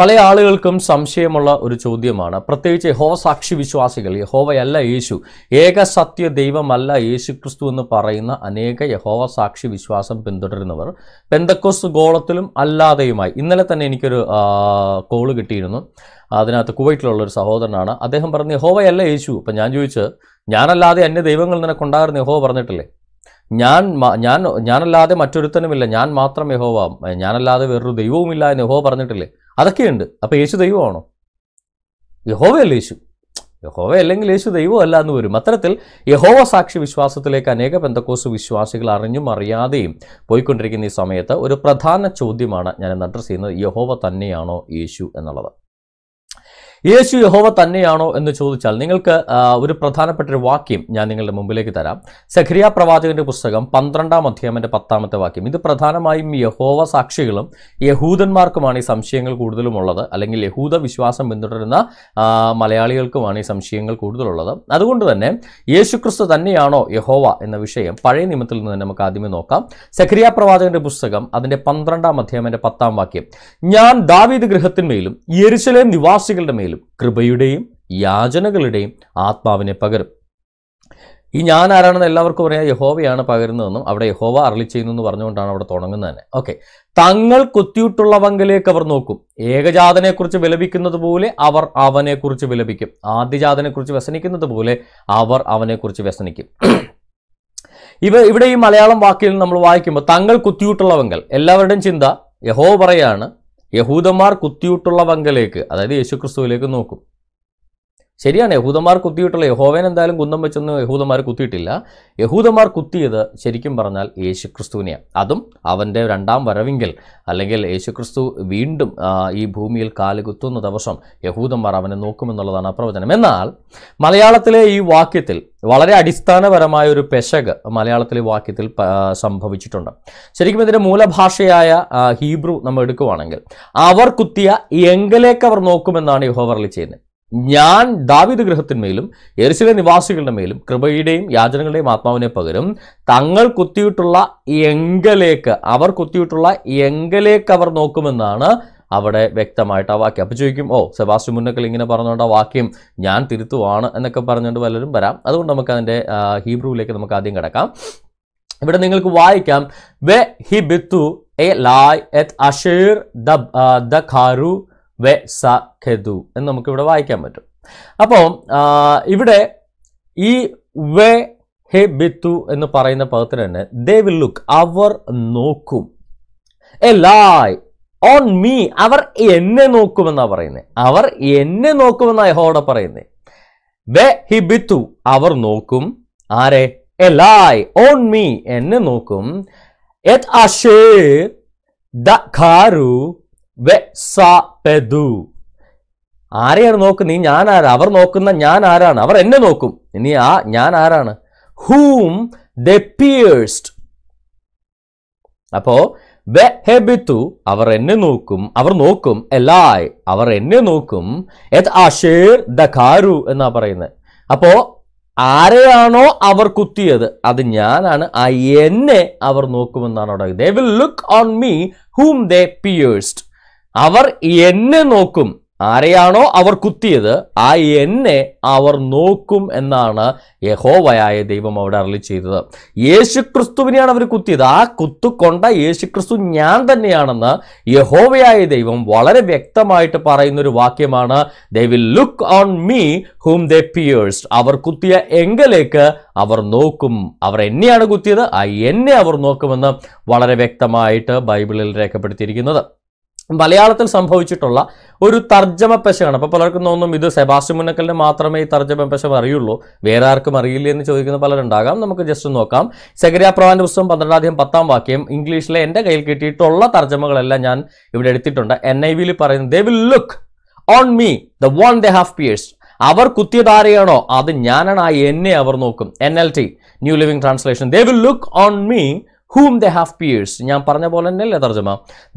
പല ആളുകൾക്കും സംശയമുള്ള ഒരു ചോദ്യമാണ് പ്രത്യേകിച്ച് ഹോ സാക്ഷി വിശ്വാസികൾ യഹോവയല്ല യേശു ഏക സത്യ ദൈവമല്ല യേശു ക്രിസ്തു എന്ന് പറയുന്ന അനേക യഹോവ സാക്ഷി വിശ്വാസം പിന്തുടരുന്നവർ പെന്തക്കോസ് ഗോളത്തിലും അല്ലാതെയുമായി ഇന്നലെ തന്നെ എനിക്കൊരു കോള് കിട്ടിയിരുന്നു അതിനകത്ത് കുവൈറ്റിലുള്ള ഒരു സഹോദരനാണ് അദ്ദേഹം പറഞ്ഞു യഹോവയല്ല യേശു അപ്പം ഞാൻ ചോദിച്ച് ഞാനല്ലാതെ അന്യ ദൈവങ്ങൾ നിനക്കുണ്ടാകുന്ന യഹോവ പറഞ്ഞിട്ടില്ലേ ഞാൻ ഞാൻ ഞാനല്ലാതെ മറ്റൊരുത്തനുമില്ല ഞാൻ മാത്രം യഹോവ ഞാനല്ലാതെ വേറൊരു ദൈവവുമില്ല എന്ന് യഹോവ പറഞ്ഞിട്ടില്ലേ അതൊക്കെയുണ്ട് അപ്പോൾ യേശു ദൈവമാണോ യഹോവയല്ല യേശു യഹോവ അല്ലെങ്കിൽ യേശു ദൈവമല്ല എന്ന് വരും അത്തരത്തിൽ യഹോവ സാക്ഷി വിശ്വാസത്തിലേക്ക് അനേക പെന്തക്കോസ് വിശ്വാസികൾ അറിഞ്ഞും അറിയാതെയും പോയിക്കൊണ്ടിരിക്കുന്ന ഈ സമയത്ത് ഒരു പ്രധാന ചോദ്യമാണ് ഞാൻ അഡ്രസ്സ് ചെയ്യുന്നത് യഹോവ തന്നെയാണോ യേശു എന്നുള്ളത് യേശു യഹോവ തന്നെയാണോ എന്ന് ചോദിച്ചാൽ നിങ്ങൾക്ക് ഒരു പ്രധാനപ്പെട്ട ഒരു വാക്യം ഞാൻ നിങ്ങളുടെ മുമ്പിലേക്ക് തരാം സഖരിയ പ്രവാചകന്റെ പുസ്തകം പന്ത്രണ്ടാം അധ്യായൻ്റെ പത്താമത്തെ വാക്യം ഇത് പ്രധാനമായും യഹോവ സാക്ഷികളും യഹൂദന്മാർക്കുമാണ് ഈ സംശയങ്ങൾ കൂടുതലുമുള്ളത് അല്ലെങ്കിൽ യഹൂദ വിശ്വാസം പിന്തുടരുന്ന മലയാളികൾക്കുമാണ് ഈ സംശയങ്ങൾ കൂടുതലുള്ളത് അതുകൊണ്ട് തന്നെ യേശുക്രിസ്തു തന്നെയാണോ യഹോവ എന്ന വിഷയം പഴയ നിയമത്തിൽ നിന്ന് നമുക്ക് ആദ്യമേ നോക്കാം സഖരിയ പ്രവാചകന്റെ പുസ്തകം അതിന്റെ പന്ത്രണ്ടാം അധ്യായൻ്റെ പത്താം വാക്യം ഞാൻ ദാവീദ് ഗൃഹത്തിന്മേലും യെരുസലേം നിവാസികളുടെ മേലും ജീവിതത്തിലും കൃപയുടെയും യാചനകളുടെയും ആത്മാവിനെ പകരും ഈ ഞാൻ ആരാണെന്ന് എല്ലാവർക്കും പറയാം യഹോവയാണ് പകരുന്നതെന്നും അവിടെ യഹോവ ചെയ്യുന്നു എന്ന് പറഞ്ഞുകൊണ്ടാണ് അവിടെ തുടങ്ങുന്നത് തന്നെ ഓക്കെ തങ്ങൾ കുത്തിയിട്ടുള്ള പങ്കിലേക്ക് അവർ നോക്കും ഏകജാതനെക്കുറിച്ച് വിലപിക്കുന്നത് പോലെ അവർ അവനെക്കുറിച്ച് വിലപിക്കും ആദ്യജാതനെക്കുറിച്ച് വ്യസനിക്കുന്നത് പോലെ അവർ അവനെക്കുറിച്ച് വ്യസനിക്കും ഇവ ഇവിടെ ഈ മലയാളം വാക്കിൽ നമ്മൾ വായിക്കുമ്പോൾ തങ്ങൾ കുത്തിയിട്ടുള്ളവങ്കൽ എല്ലാവരുടെയും ചിന്ത യഹോ പറയാണ് യഹൂദന്മാർ കുത്തിയിട്ടുള്ളവങ്കലേക്ക് അതായത് യേശുക്രിസ്തുവിലേക്ക് നോക്കും ശരിയാണ് യഹൂദന്മാർ കുത്തിയിട്ടുള്ള യഹോവൻ എന്തായാലും കുന്തം വെച്ചൊന്നും യഹൂദന്മാർ കുത്തിയിട്ടില്ല യഹൂദന്മാർ കുത്തിയത് ശരിക്കും പറഞ്ഞാൽ ക്രിസ്തുവിനെയാണ് അതും അവൻ്റെ രണ്ടാം വരവിങ്കിൽ അല്ലെങ്കിൽ യേശുക്രിസ്തു വീണ്ടും ഈ ഭൂമിയിൽ കാലുകുത്തുന്ന ദിവസം യഹൂദന്മാർ അവനെ നോക്കുമെന്നുള്ളതാണ് പ്രവചനം എന്നാൽ മലയാളത്തിലെ ഈ വാക്യത്തിൽ വളരെ അടിസ്ഥാനപരമായ ഒരു പെശക് മലയാളത്തിലെ വാക്യത്തിൽ സംഭവിച്ചിട്ടുണ്ട് ശരിക്കും ഇതിൻ്റെ മൂലഭാഷയായ ഹീബ്രു നമ്മൾ എടുക്കുവാണെങ്കിൽ അവർ കുത്തിയ എങ്കിലേക്ക് അവർ നോക്കുമെന്നാണ് യഹോവർലി ചെയ്യുന്നത് ഞാൻ ദാവിദ് ഗൃഹത്തിന്മേലും എരിശിലെ നിവാസികളുടെ മേലും കൃപയുടെയും യാചനകളുടെയും ആത്മാവിനെ പകരം തങ്ങൾ കുത്തിയിട്ടുള്ള എങ്കലേക്ക് അവർ കുത്തിയിട്ടുള്ള എങ്കലേക്ക് അവർ നോക്കുമെന്നാണ് അവിടെ വ്യക്തമായിട്ട് ആ വാക്യം അപ്പോൾ ചോദിക്കും ഓ സെബാസ്റ്റ്യൻ മുന്നക്കൽ ഇങ്ങനെ പറഞ്ഞുകൊണ്ട് ആ വാക്യം ഞാൻ തിരുത്തുവാണ് എന്നൊക്കെ പറഞ്ഞുകൊണ്ട് പലരും വരാം അതുകൊണ്ട് നമുക്ക് അതിൻ്റെ ഹീബ്രുവിലേക്ക് നമുക്ക് ആദ്യം കിടക്കാം ഇവിടെ നിങ്ങൾക്ക് വായിക്കാം വെ ഹി ബിത്തു എ ലായ് എത് അഷീർ ദ ഖാരു വെ സ ഖെതു എന്ന് ഇവിടെ വായിക്കാൻ പറ്റും അപ്പോൾ ഇവിടെ ഈ വെ ഹെ ബിത്തു എന്ന് പറയുന്ന പദത്തിന് തന്നെ ദേ വിൽ ലുക്ക് അവർ നോക്കും എ ലായ് ഓൺ മീ അവർ എന്നെ നോക്കുമെന്നാ പറയുന്നത് അവർ എന്നെ നോക്കുമെന്നാ യഹോടെ പറയുന്നത് വെ ഹി ബിത്തു അവർ നോക്കും ആരെ എ ലായ് ഓൺ മീ എന്നെ നോക്കും എത് അഷേ ദ ഖാരു ആരെയാണ് നോക്കുന്നത് നീ ഞാൻ ആരാ അവർ നോക്കുന്ന ഞാൻ ആരാണ് അവർ എന്നെ നോക്കും ഇനി ആ ഞാൻ ആരാണ് ഹൂം ദ അപ്പോ വെഹെബിത്തു അവർ എന്നെ നോക്കും അവർ നോക്കും എല്ലായ് അവർ എന്നെ നോക്കും എത് അഷേർ ദ ഖാരു എന്നാ പറയുന്നത് അപ്പോ ആരെയാണോ അവർ കുത്തിയത് അത് ഞാനാണ് ആ എന്നെ അവർ നോക്കുമെന്നാണ് അവിടെ they will look on me whom they pierced അവർ എന്നെ നോക്കും ആരെയാണോ അവർ കുത്തിയത് ആ എന്നെ അവർ നോക്കും എന്നാണ് യഹോവയായ ദൈവം അവിടെ അരളി ചെയ്തത് ക്രിസ്തുവിനെയാണ് അവർ കുത്തിയത് ആ കുത്തുകൊണ്ട യേശുക്രിസ്തു ഞാൻ തന്നെയാണെന്ന് യഹോവയായ ദൈവം വളരെ വ്യക്തമായിട്ട് പറയുന്ന ഒരു വാക്യമാണ് they will look on me whom the pierce അവർ കുത്തിയ എങ്കിലേക്ക് അവർ നോക്കും അവർ എന്നെയാണ് കുത്തിയത് ആ എന്നെ അവർ നോക്കുമെന്ന് വളരെ വ്യക്തമായിട്ട് ബൈബിളിൽ രേഖപ്പെടുത്തിയിരിക്കുന്നത് മലയാളത്തിൽ സംഭവിച്ചിട്ടുള്ള ഒരു തർജ്ജമ പെശയാണ് അപ്പോൾ പലർക്കും തോന്നും ഇത് സെബാസ്റ്റ്യൻ മുന്നക്കലിന് മാത്രമേ ഈ തർജ്ജമ പെശ അറിയുള്ളൂ വേറെ ആർക്കും അറിയില്ല എന്ന് ചോദിക്കുന്ന പലരുണ്ടാകാം നമുക്ക് ജസ്റ്റ് നോക്കാം സെഗരിയ പ്രവാന്റെ പുസ്തകം പന്ത്രണ്ടാധികം പത്താം വാക്യം ഇംഗ്ലീഷിലെ എൻ്റെ കയ്യിൽ കിട്ടിയിട്ടുള്ള തർജ്ജമകളെല്ലാം ഞാൻ ഇവിടെ എടുത്തിട്ടുണ്ട് എൻ ഐ വിയിൽ പറയുന്നത് they will look on me the one they have pierce അവർ കുത്തിയതാരെയാണോ അത് ഞാനാണ് ആ എന്നെ അവർ നോക്കും N L T new living translation they will look on me whom they have pierce ഞാൻ പറഞ്ഞ പോലെ തന്നെയല്ലേ തർജ്ജമ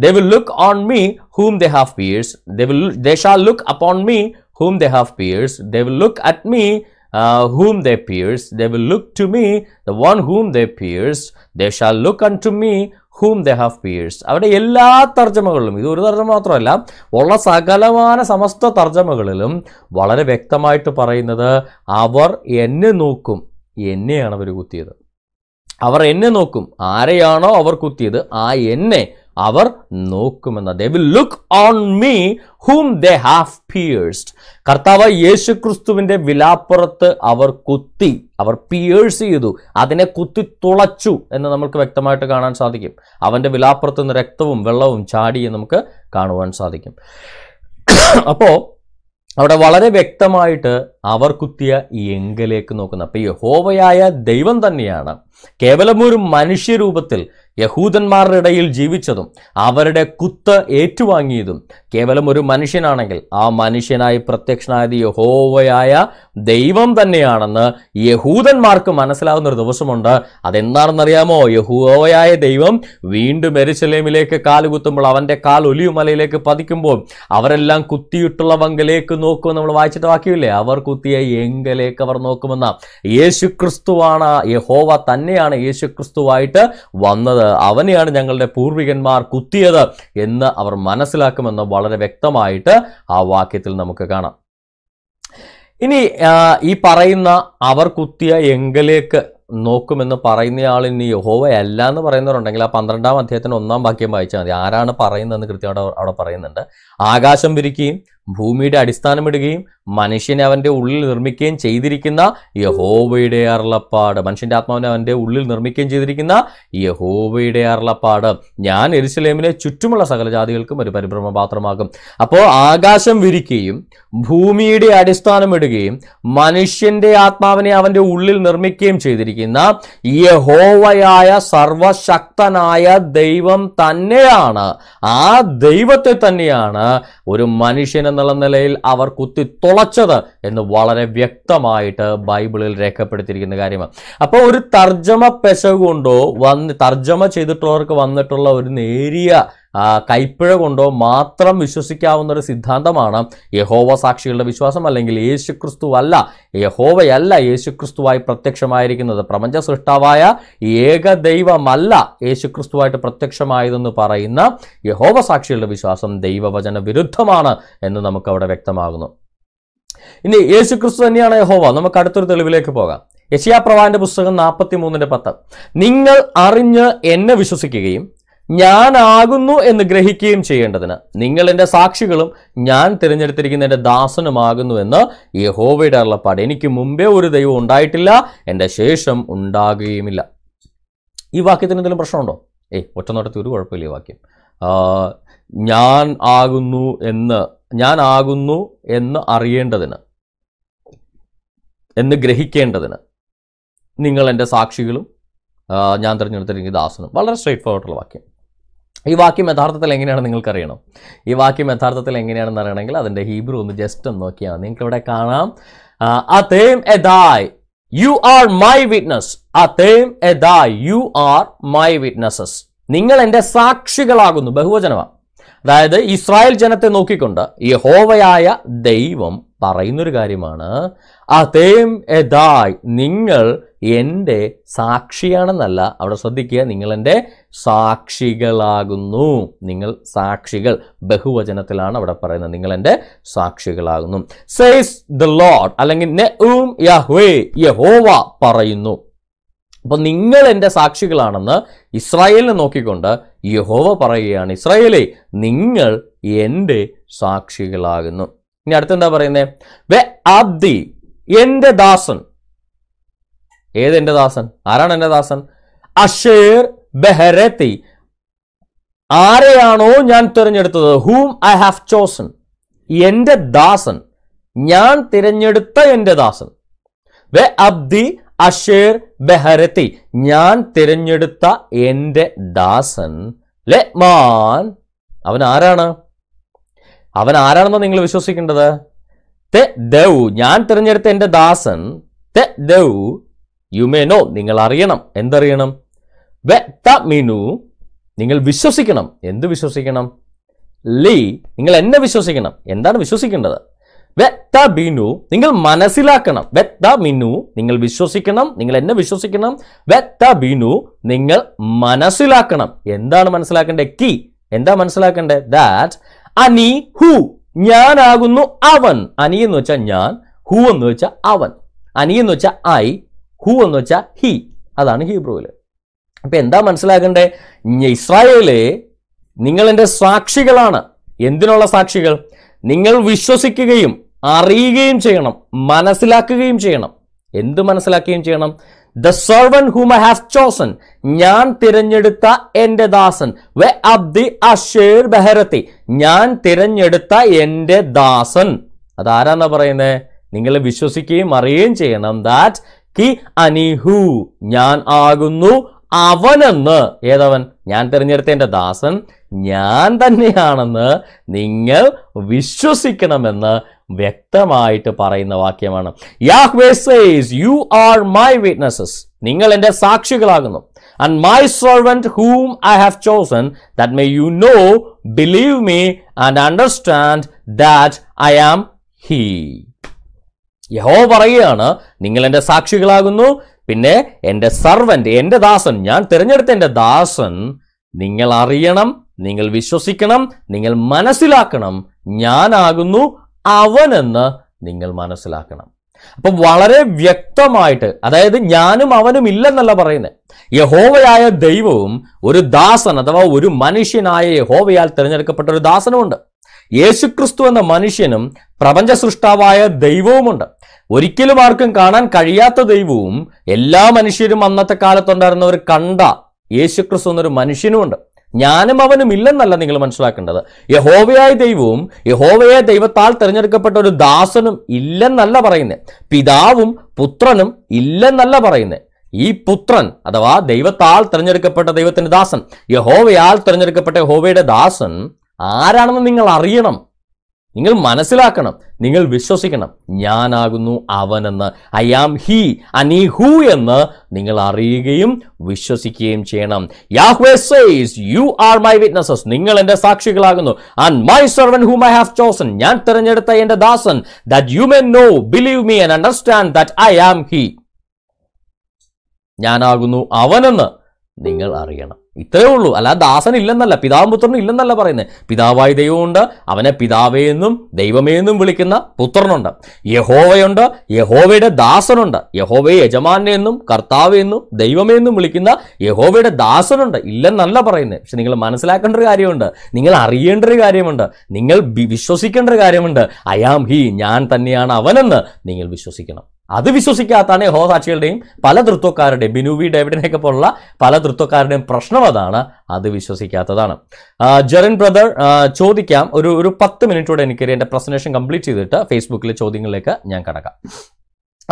they will look on me whom they have pierce they will they shall look upon me whom they have pierce they will look at me whom they pierced, they will look to me, the one whom they pierced, they shall look unto me, whom they have pierce അവിടെ എല്ലാ തർജ്ജമകളിലും ഇത് ഒരു തർജ്ജമ മാത്രമല്ല ഉള്ള സകലമാന സമസ്ത തർജ്ജമകളിലും വളരെ വ്യക്തമായിട്ട് പറയുന്നത് അവർ എന്നെ നോക്കും എന്നെയാണ് അവർ കുത്തിയത് അവർ എന്നെ നോക്കും ആരെയാണോ അവർ കുത്തിയത് ആ എന്നെ അവർ നോക്കുമെന്ന they will look on me whom they have pierced കർത്താവ് യേശു ക്രിസ്തുവിൻ്റെ വിലാപ്പുറത്ത് അവർ കുത്തി അവർ പിയേഴ്സ് ചെയ്തു അതിനെ കുത്തി തുളച്ചു എന്ന് നമുക്ക് വ്യക്തമായിട്ട് കാണാൻ സാധിക്കും അവൻ്റെ വിലാപ്പുറത്ത് നിന്ന് രക്തവും വെള്ളവും ചാടിയും നമുക്ക് കാണുവാൻ സാധിക്കും അപ്പോൾ അവിടെ വളരെ വ്യക്തമായിട്ട് അവർ കുത്തിയ എങ്കിലേക്ക് അപ്പൊ ഈ യഹോവയായ ദൈവം തന്നെയാണ് കേവലം ഒരു മനുഷ്യരൂപത്തിൽ യഹൂദന്മാരുടെ ഇടയിൽ ജീവിച്ചതും അവരുടെ കുത്ത് ഏറ്റുവാങ്ങിയതും കേവലം ഒരു മനുഷ്യനാണെങ്കിൽ ആ മനുഷ്യനായി പ്രത്യക്ഷനായത് യഹോവയായ ദൈവം തന്നെയാണെന്ന് യഹൂദന്മാർക്ക് മനസ്സിലാവുന്ന ഒരു ദിവസമുണ്ട് അതെന്താണെന്നറിയാമോ യഹോവയായ ദൈവം വീണ്ടും എരിശലേമിലേക്ക് കാലുകുത്തുമ്പോൾ അവൻ്റെ കാൽ ഒലിയുമലയിലേക്ക് പതിക്കുമ്പോൾ അവരെല്ലാം കുത്തിയിട്ടുള്ള പങ്കിലേക്ക് നോക്കുമെന്ന് നമ്മൾ വായിച്ചിട്ട് വാക്കിയില്ലേ അവർ കുത്തിയ എങ്കിലേക്ക് അവർ നോക്കുമെന്ന യേശു ക്രിസ്തുവാണ് യഹോവ തന്നെയാണ് യേശു ക്രിസ്തുവായിട്ട് വന്നത് അവനെയാണ് ഞങ്ങളുടെ പൂർവികന്മാർ കുത്തിയത് എന്ന് അവർ മനസ്സിലാക്കുമെന്ന് വളരെ വ്യക്തമായിട്ട് ആ വാക്യത്തിൽ നമുക്ക് കാണാം ഇനി ഈ പറയുന്ന അവർ കുത്തിയ എങ്കിലേക്ക് നോക്കുമെന്ന് പറയുന്നയാൾ ഇനി യഹോവയല്ല എന്ന് പറയുന്നവരുണ്ടെങ്കിൽ ആ പന്ത്രണ്ടാം അധ്യായത്തിന് ഒന്നാം വാക്യം വായിച്ചാൽ മതി ആരാണ് പറയുന്നതെന്ന് കൃത്യമായിട്ട് അവിടെ പറയുന്നുണ്ട് ആകാശം വിരിക്കുകയും ഭൂമിയുടെ അടിസ്ഥാനമിടുകയും മനുഷ്യനെ അവൻ്റെ ഉള്ളിൽ നിർമ്മിക്കുകയും ചെയ്തിരിക്കുന്ന യഹോവയുടെ അരുളപ്പാട് മനുഷ്യൻ്റെ ആത്മാവിനെ അവൻ്റെ ഉള്ളിൽ നിർമ്മിക്കുകയും ചെയ്തിരിക്കുന്ന യഹോവയുടെ അരുളപ്പാട് ഞാൻ എരിസലേമിനെ ചുറ്റുമുള്ള സകല ജാതികൾക്കും ഒരു പാത്രമാകും അപ്പോൾ ആകാശം വിരിക്കുകയും ഭൂമിയുടെ അടിസ്ഥാനമിടുകയും മനുഷ്യൻ്റെ ആത്മാവിനെ അവൻ്റെ ഉള്ളിൽ നിർമ്മിക്കുകയും ചെയ്തിരിക്കുന്ന യഹോവയായ സർവശക്തനായ ദൈവം തന്നെയാണ് ആ ദൈവത്തെ തന്നെയാണ് ഒരു മനുഷ്യനെ എന്നുള്ള നിലയിൽ അവർ കുത്തി തുളച്ചത് എന്ന് വളരെ വ്യക്തമായിട്ട് ബൈബിളിൽ രേഖപ്പെടുത്തിയിരിക്കുന്ന കാര്യമാണ് അപ്പോൾ ഒരു തർജ്ജമ പെശ വന്ന് തർജ്ജമ ചെയ്തിട്ടുള്ളവർക്ക് വന്നിട്ടുള്ള ഒരു നേരിയ കൈപ്പിഴ കൊണ്ടോ മാത്രം വിശ്വസിക്കാവുന്ന ഒരു സിദ്ധാന്തമാണ് യഹോവ സാക്ഷികളുടെ വിശ്വാസം അല്ലെങ്കിൽ ക്രിസ്തു അല്ല യഹോവയല്ല യേശുക്രിസ്തുവായി പ്രത്യക്ഷമായിരിക്കുന്നത് പ്രപഞ്ച സൃഷ്ടാവായ ഏക യേശു യേശുക്രിസ്തുവായിട്ട് പ്രത്യക്ഷമായതെന്ന് പറയുന്ന യഹോവ സാക്ഷികളുടെ വിശ്വാസം ദൈവവചന വിരുദ്ധമാണ് എന്ന് നമുക്ക് അവിടെ വ്യക്തമാകുന്നു ഇനി യേശുക്രിസ്തു തന്നെയാണ് യഹോവ നമുക്ക് അടുത്തൊരു തെളിവിലേക്ക് പോകാം യശിയാപ്രവാന്റെ പുസ്തകം നാൽപ്പത്തി മൂന്നിന്റെ പത്ത് നിങ്ങൾ അറിഞ്ഞ് എന്നെ വിശ്വസിക്കുകയും ഞാനാകുന്നു എന്ന് ഗ്രഹിക്കുകയും ചെയ്യേണ്ടതിന് നിങ്ങൾ എൻ്റെ സാക്ഷികളും ഞാൻ തിരഞ്ഞെടുത്തിരിക്കുന്ന എൻ്റെ ദാസനുമാകുന്നു എന്ന് ഹോവയുടെ അള്ളപ്പാട് എനിക്ക് മുമ്പേ ഒരു ദൈവം ഉണ്ടായിട്ടില്ല എൻ്റെ ശേഷം ഉണ്ടാകുകയുമില്ല ഈ വാക്യത്തിന് എന്തെങ്കിലും പ്രശ്നമുണ്ടോ ഏയ് ഒറ്റ നോട്ടത്തിൽ ഒരു കുഴപ്പമില്ല ഈ വാക്യം ഞാൻ ആകുന്നു എന്ന് ഞാൻ ആകുന്നു എന്ന് അറിയേണ്ടതിന് എന്ന് ഗ്രഹിക്കേണ്ടതിന് നിങ്ങൾ എൻ്റെ സാക്ഷികളും ഞാൻ തിരഞ്ഞെടുത്തിരിക്കുന്ന ദാസനും വളരെ സ്ട്രേറ്റ് ഫോർവേഡുള്ള വാക്യം ഈ വാക്യം യഥാർത്ഥത്തിൽ എങ്ങനെയാണ് നിങ്ങൾക്കറിയണം ഈ വാക്യം യഥാർത്ഥത്തിൽ എങ്ങനെയാണെന്ന് അറിയണമെങ്കിൽ അതിൻ്റെ ഹീബ്രു ഒന്ന് ജസ്റ്റ് ഒന്ന് നോക്കിയാൽ നിങ്ങൾക്ക് ഇവിടെ കാണാം അതേം എദായ് യു ആർ മൈ വിറ്റ്നസ് അതേം എദായ് യു ആർ മൈ വിറ്റ്നസ്സസ് നിങ്ങൾ എൻ്റെ സാക്ഷികളാകുന്നു ബഹുവചനമാണ് അതായത് ഇസ്രായേൽ ജനത്തെ നോക്കിക്കൊണ്ട് യഹോവയായ ദൈവം പറയുന്നൊരു കാര്യമാണ് അതേം എതായ് നിങ്ങൾ എൻ്റെ സാക്ഷിയാണെന്നല്ല അവിടെ ശ്രദ്ധിക്കുക നിങ്ങൾ എൻ്റെ സാക്ഷികളാകുന്നു നിങ്ങൾ സാക്ഷികൾ ബഹുവചനത്തിലാണ് അവിടെ പറയുന്നത് നിങ്ങൾ എൻ്റെ സാക്ഷികളാകുന്നു സെയ്സ് ദ ലോഡ് അല്ലെങ്കിൽ നെഉം യഹോവ പറയുന്നു അപ്പൊ നിങ്ങൾ എൻ്റെ സാക്ഷികളാണെന്ന് ഇസ്രായേലിനെ നോക്കിക്കൊണ്ട് യഹോവ പറയുകയാണ് ഇസ്രായേലേ നിങ്ങൾ എൻ്റെ സാക്ഷികളാകുന്നു ഇനി അടുത്തെന്താ പറയുന്നത് വെ അബ്ദി എന്റെ ദാസൻ ഏത് എന്റെ ദാസൻ ആരാണ് എന്റെ ദാസൻ അഷേർ ബെഹരത്തി ആരെയാണോ ഞാൻ തിരഞ്ഞെടുത്തത് ഹൂം ഐ ഹാവ് ചോസൺ എന്റെ ദാസൻ ഞാൻ തിരഞ്ഞെടുത്ത എന്റെ ദാസൻ വെ അബ്ദി അഷേർ ബെഹരത്തി ഞാൻ തിരഞ്ഞെടുത്ത എന്റെ ദാസൻ ലെ മാൻ അവൻ ആരാണ് അവൻ ആരാണെന്ന് നിങ്ങൾ വിശ്വസിക്കേണ്ടത് തെ ദൗ ഞാൻ തിരഞ്ഞെടുത്ത എൻ്റെ ദാസൻ തെ ദൗ മേനോ നിങ്ങൾ അറിയണം എന്തറിയണം വെ ത മീനു നിങ്ങൾ വിശ്വസിക്കണം എന്ത് വിശ്വസിക്കണം ലീ നിങ്ങൾ എന്നെ വിശ്വസിക്കണം എന്താണ് വിശ്വസിക്കേണ്ടത് വെ ത ബിനു നിങ്ങൾ മനസ്സിലാക്കണം ത മീനു നിങ്ങൾ വിശ്വസിക്കണം നിങ്ങൾ എന്നെ വിശ്വസിക്കണം വെ ത ബിനു നിങ്ങൾ മനസ്സിലാക്കണം എന്താണ് മനസ്സിലാക്കേണ്ടത് കി എന്താ മനസ്സിലാക്കേണ്ടത് ദാറ്റ് അനി ഹു ഞാനാകുന്നു അവൻ അനി എന്ന് വെച്ചാൽ ഞാൻ ഹു എന്ന് വെച്ചാൽ അവൻ അനി എന്ന് വെച്ചാൽ ഐ ഹു എന്ന് വെച്ചാൽ ഹി അതാണ് ഹീബ്രുവിൽ അപ്പൊ എന്താ മനസ്സിലാക്കണ്ടേ ഇസ്രായേലെ നിങ്ങൾ എൻ്റെ സാക്ഷികളാണ് എന്തിനുള്ള സാക്ഷികൾ നിങ്ങൾ വിശ്വസിക്കുകയും അറിയുകയും ചെയ്യണം മനസ്സിലാക്കുകയും ചെയ്യണം എന്ത് മനസ്സിലാക്കുകയും ചെയ്യണം the servant whom I have chosen ഞാൻ തിരഞ്ഞെടുത്ത എന്റെ ദാസൻ വെ അബ്ദി അഷേർ ബെഹരത്തി ഞാൻ തിരഞ്ഞെടുത്ത എന്റെ ദാസൻ അതാരാന്നാ പറയുന്നത് നിങ്ങൾ വിശ്വസിക്കുകയും അറിയുകയും ചെയ്യണം ദാറ്റ് കി അനിഹു ഞാൻ ആകുന്നു അവനെന്ന് ഏതവൻ ഞാൻ തിരഞ്ഞെടുത്ത എന്റെ ദാസൻ ഞാൻ തന്നെയാണെന്ന് നിങ്ങൾ വിശ്വസിക്കണമെന്ന് വ്യക്തമായിട്ട് പറയുന്ന വാക്യമാണ് യു ആർ മൈ വിറ്റ്നസ്സസ് നിങ്ങൾ എൻ്റെ സാക്ഷികളാകുന്നു and my servant whom I have chosen that may you know believe me and understand that I am he യഹോ പറയുകയാണ് നിങ്ങൾ എൻ്റെ സാക്ഷികളാകുന്നു പിന്നെ എൻ്റെ സർവൻ്റ് എൻ്റെ ദാസൻ ഞാൻ തിരഞ്ഞെടുത്ത എൻ്റെ ദാസൻ നിങ്ങൾ അറിയണം നിങ്ങൾ വിശ്വസിക്കണം നിങ്ങൾ മനസ്സിലാക്കണം ഞാനാകുന്നു അവനെന്ന് നിങ്ങൾ മനസ്സിലാക്കണം അപ്പൊ വളരെ വ്യക്തമായിട്ട് അതായത് ഞാനും അവനും ഇല്ലെന്നല്ല പറയുന്നത് യഹോവയായ ദൈവവും ഒരു ദാസൻ അഥവാ ഒരു മനുഷ്യനായ യഹോവയാൽ തിരഞ്ഞെടുക്കപ്പെട്ട ഒരു ദാസനുമുണ്ട് യേശുക്രിസ്തു എന്ന മനുഷ്യനും പ്രപഞ്ച സൃഷ്ടാവായ ദൈവവുമുണ്ട് ഒരിക്കലും ആർക്കും കാണാൻ കഴിയാത്ത ദൈവവും എല്ലാ മനുഷ്യരും അന്നത്തെ കാലത്തുണ്ടായിരുന്നവർ കണ്ട യേശുക്രിസ്തു എന്നൊരു മനുഷ്യനുമുണ്ട് ഞാനും അവനും ഇല്ലെന്നല്ല നിങ്ങൾ മനസ്സിലാക്കേണ്ടത് യഹോവയായ ദൈവവും യഹോവയായ ദൈവത്താൽ തിരഞ്ഞെടുക്കപ്പെട്ട ഒരു ദാസനും ഇല്ലെന്നല്ല പറയുന്നത് പിതാവും പുത്രനും ഇല്ലെന്നല്ല പറയുന്നത് ഈ പുത്രൻ അഥവാ ദൈവത്താൽ തിരഞ്ഞെടുക്കപ്പെട്ട ദൈവത്തിന്റെ ദാസൻ യഹോവയാൽ തിരഞ്ഞെടുക്കപ്പെട്ട യഹോവയുടെ ദാസൻ ആരാണെന്ന് നിങ്ങൾ അറിയണം നിങ്ങൾ മനസ്സിലാക്കണം നിങ്ങൾ വിശ്വസിക്കണം ഞാനാകുന്നു അവനെന്ന് ഐ ആം ഹി അനീ ഹൂ എന്ന് നിങ്ങൾ അറിയുകയും വിശ്വസിക്കുകയും ചെയ്യണം Yahweh you are my witnesses നിങ്ങൾ എൻ്റെ സാക്ഷികളാകുന്നു and my servant whom my have chosen ഞാൻ തിരഞ്ഞെടുത്ത എൻ്റെ ദാസൻ that you men know believe me and understand that I am he ഞാനാകുന്നു അവനെന്ന് നിങ്ങൾ അറിയണം ഇത്രയേ ഉള്ളൂ അല്ലാതെ ദാസൻ ഇല്ലെന്നല്ല പിതാവും പുത്രനും ഇല്ലെന്നല്ല പറയുന്നത് പിതാവായ ദൈവമുണ്ട് അവനെ പിതാവേ എന്നും ദൈവമേ എന്നും വിളിക്കുന്ന പുത്രനുണ്ട് യഹോവയുണ്ട് യഹോവയുടെ ദാസനുണ്ട് യഹോവയെ യജമാനെന്നും എന്നും കർത്താവ് എന്നും ദൈവമേ എന്നും വിളിക്കുന്ന യഹോവയുടെ ദാസനുണ്ട് ഇല്ലെന്നല്ല പറയുന്നത് പക്ഷെ നിങ്ങൾ മനസ്സിലാക്കേണ്ട ഒരു കാര്യമുണ്ട് നിങ്ങൾ അറിയേണ്ട ഒരു കാര്യമുണ്ട് നിങ്ങൾ വിശ്വസിക്കേണ്ട ഒരു കാര്യമുണ്ട് ഐ ആം ഹി ഞാൻ തന്നെയാണ് അവനെന്ന് നിങ്ങൾ വിശ്വസിക്കണം അത് വിശ്വസിക്കാത്താണ് ഹോസാക്ഷികളുടെയും പല തൃത്വക്കാരുടെയും ബിനുവി ഡേവിഡിനെയൊക്കെ പോലുള്ള പല തൃത്വക്കാരുടെയും പ്രശ്നം അതാണ് അത് വിശ്വസിക്കാത്തതാണ് ജെറിൻ ബ്രദർ ചോദിക്കാം ഒരു ഒരു പത്ത് മിനിറ്റോടെ എനിക്ക് എൻ്റെ പ്രസന്റേഷൻ കംപ്ലീറ്റ് ചെയ്തിട്ട് ഫേസ്ബുക്കിലെ ചോദ്യങ്ങളിലേക്ക് ഞാൻ കടക്കാം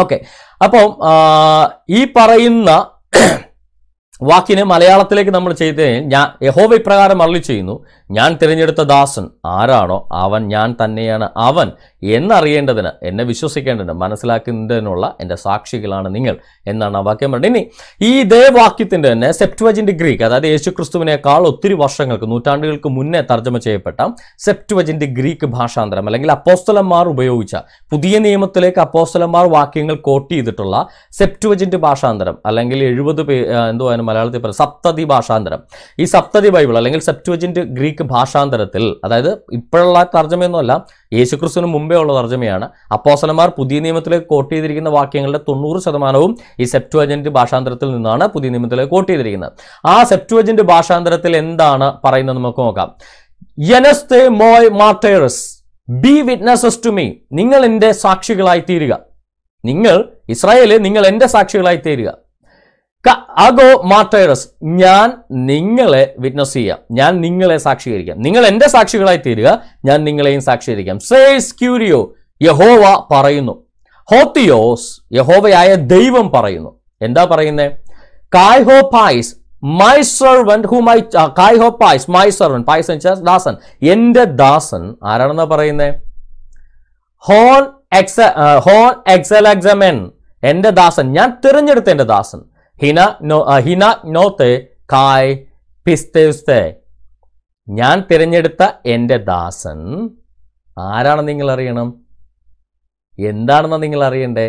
ഓക്കെ അപ്പം ഈ പറയുന്ന വാക്കിന് മലയാളത്തിലേക്ക് നമ്മൾ ചെയ്ത് ഞാൻ യഹോവ ഇപ്രകാരം അരളി ചെയ്യുന്നു ഞാൻ തിരഞ്ഞെടുത്ത ദാസൻ ആരാണോ അവൻ ഞാൻ തന്നെയാണ് അവൻ എന്നറിയേണ്ടതിന് എന്നെ വിശ്വസിക്കേണ്ടതിന് മനസ്സിലാക്കുന്നതിനുള്ള എൻ്റെ സാക്ഷികളാണ് നിങ്ങൾ എന്നാണ് ആ വാക്യം പറഞ്ഞത് ഇനി ഈ ഇതേ വാക്യത്തിൻ്റെ തന്നെ സെപ്റ്റുവജിൻ്റെ ഗ്രീക്ക് അതായത് യേശു ക്രിസ്തുവിനേക്കാൾ ഒത്തിരി വർഷങ്ങൾക്ക് നൂറ്റാണ്ടുകൾക്ക് മുന്നേ തർജ്ജമ ചെയ്യപ്പെട്ട സെപ്റ്റുവജിൻ്റെ ഗ്രീക്ക് ഭാഷാന്തരം അല്ലെങ്കിൽ അപ്പോസ്തലന്മാർ ഉപയോഗിച്ച പുതിയ നിയമത്തിലേക്ക് അപ്പോസ്തലന്മാർ വാക്യങ്ങൾ കോട്ട് ചെയ്തിട്ടുള്ള സെപ്റ്റുവജിൻ്റെ ഭാഷാന്തരം അല്ലെങ്കിൽ എഴുപത് എന്തുവാണ് മലയാളത്തിൽ പറയുക സപ്തതി ഭാഷാന്തരം ഈ സപ്തതി ബൈബിൾ അല്ലെങ്കിൽ സെപ്റ്റുവജിൻ്റെ ഗ്രീക്ക് ഗ്രീക്ക് ഭാഷാന്തരത്തിൽ അതായത് ഇപ്പോഴുള്ള തർജ്ജമയൊന്നുമല്ല യേശുക്രിസ്തുവിന് മുമ്പേ ഉള്ള തർജ്ജമയാണ് അപ്പോസലന്മാർ പുതിയ നിയമത്തിലേക്ക് കോട്ട് ചെയ്തിരിക്കുന്ന വാക്യങ്ങളുടെ തൊണ്ണൂറ് ശതമാനവും ഈ സെപ്റ്റുവജന്റ് ഭാഷാന്തരത്തിൽ നിന്നാണ് പുതിയ നിയമത്തിലേക്ക് കോട്ട് ചെയ്തിരിക്കുന്നത് ആ സെപ്റ്റുവജന്റ് ഭാഷാന്തരത്തിൽ എന്താണ് പറയുന്നത് നമുക്ക് നോക്കാം യനസ്തേ മോയ് മാർട്ടേഴ്സ് ബി വിറ്റ്നസസ് ടു മീ നിങ്ങൾ എൻ്റെ സാക്ഷികളായി തീരുക നിങ്ങൾ ഇസ്രായേലിൽ നിങ്ങൾ എൻ്റെ സാക്ഷികളായി തീരുക അഗോ മാർട്ടയറസ് ഞാൻ നിങ്ങളെ വിറ്റ്നസ് ചെയ്യാം ഞാൻ നിങ്ങളെ സാക്ഷീകരിക്കാം നിങ്ങൾ എന്റെ സാക്ഷികളായി തീരുക ഞാൻ നിങ്ങളെയും സാക്ഷീകരിക്കാം സേസ് ക്യൂരിയോ യഹോവ പറയുന്നു ഹോത്തിയോസ് യഹോവയായ ദൈവം പറയുന്നു എന്താ പറയുന്നേ കായ്ഹോ പായ്സ് മൈ സെർവൻറ്റ് ഹു മൈ കായ്ഹോ പായ്സ് മൈ സെർവൻറ്റ് പായ്സ് ദാസൻ എൻ്റെ ദാസൻ ആരാണെന്നാ പറയുന്നത് ഹോൺ എക്സ ഹോൺ എക്സൽ എക്സമൻ എൻ്റെ ദാസൻ ഞാൻ തിരഞ്ഞെടുത്ത എന്റെ ദാസൻ നോ ഹിന നോത്ത് കായ് പിസ്തയുസ്തേ ഞാൻ തിരഞ്ഞെടുത്ത എൻ്റെ ദാസൻ ആരാണെന്ന് നിങ്ങൾ അറിയണം എന്താണെന്ന് നിങ്ങൾ അറിയണ്ടേ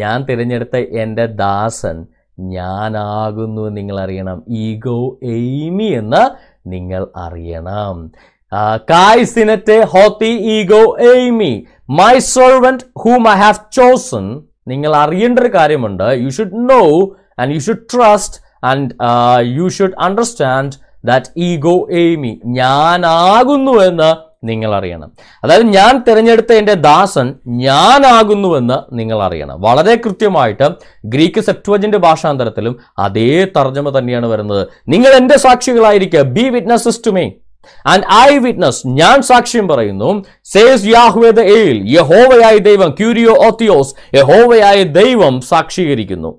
ഞാൻ തിരഞ്ഞെടുത്ത എൻ്റെ ദാസൻ ഞാനാകുന്നു നിങ്ങൾ അറിയണം ഈഗോ എയ്മി എന്ന് നിങ്ങൾ അറിയണം കായ് സിനറ്റെ ഹോത്തി ഈഗോ എയ്മി my servant whom I have chosen നിങ്ങൾ അറിയേണ്ട ഒരു കാര്യമുണ്ട് you should know and you should trust and uh, you should understand that ഈഗോ എയ്മി ഞാനാകുന്നു എന്ന് നിങ്ങൾ അറിയണം അതായത് ഞാൻ തിരഞ്ഞെടുത്ത എൻ്റെ ദാസൻ ഞാനാകുന്നുവെന്ന് നിങ്ങൾ അറിയണം വളരെ കൃത്യമായിട്ട് ഗ്രീക്ക് സെപ്റ്റുവജിൻ്റെ ഭാഷാന്തരത്തിലും അതേ തർജ്ജമ തന്നെയാണ് വരുന്നത് നിങ്ങൾ എൻ്റെ സാക്ഷികളായിരിക്കുക be witnesses to me and I witness ഞാൻ സാക്ഷ്യം പറയുന്നു സേസ് യാഹ്വേ ദ എയിൽ യഹോവയായ ദൈവം ക്യൂരിയോ ഓത്തിയോസ് യഹോവയായ ദൈവം സാക്ഷീകരിക്കുന്നു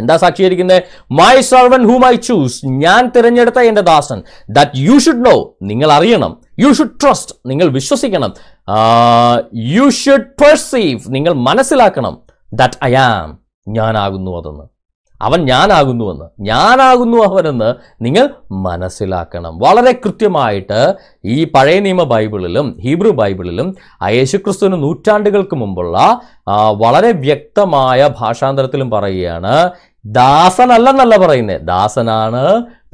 എന്താ സാക്ഷീകരിക്കുന്നത് my servant whom my choose ഞാൻ തിരഞ്ഞെടുത്ത എൻ്റെ ദാസൻ ദാറ്റ് യു ഷുഡ് നോ നിങ്ങൾ അറിയണം യു ഷുഡ് ട്രസ്റ്റ് നിങ്ങൾ വിശ്വസിക്കണം യു ഷുഡ് പെർസീവ് നിങ്ങൾ മനസ്സിലാക്കണം ദാറ്റ് ഐ ആം ഞാനാകുന്നു അതെന്ന് അവൻ ഞാനാകുന്നുവെന്ന് ഞാനാകുന്നു അവനെന്ന് നിങ്ങൾ മനസ്സിലാക്കണം വളരെ കൃത്യമായിട്ട് ഈ പഴയ നിയമ ബൈബിളിലും ഹീബ്രു ബൈബിളിലും യേശുക്രിസ്തുവിന് നൂറ്റാണ്ടുകൾക്ക് മുമ്പുള്ള വളരെ വ്യക്തമായ ഭാഷാന്തരത്തിലും പറയുകയാണ് ദാസനല്ലെന്നല്ല പറയുന്നത് ദാസനാണ്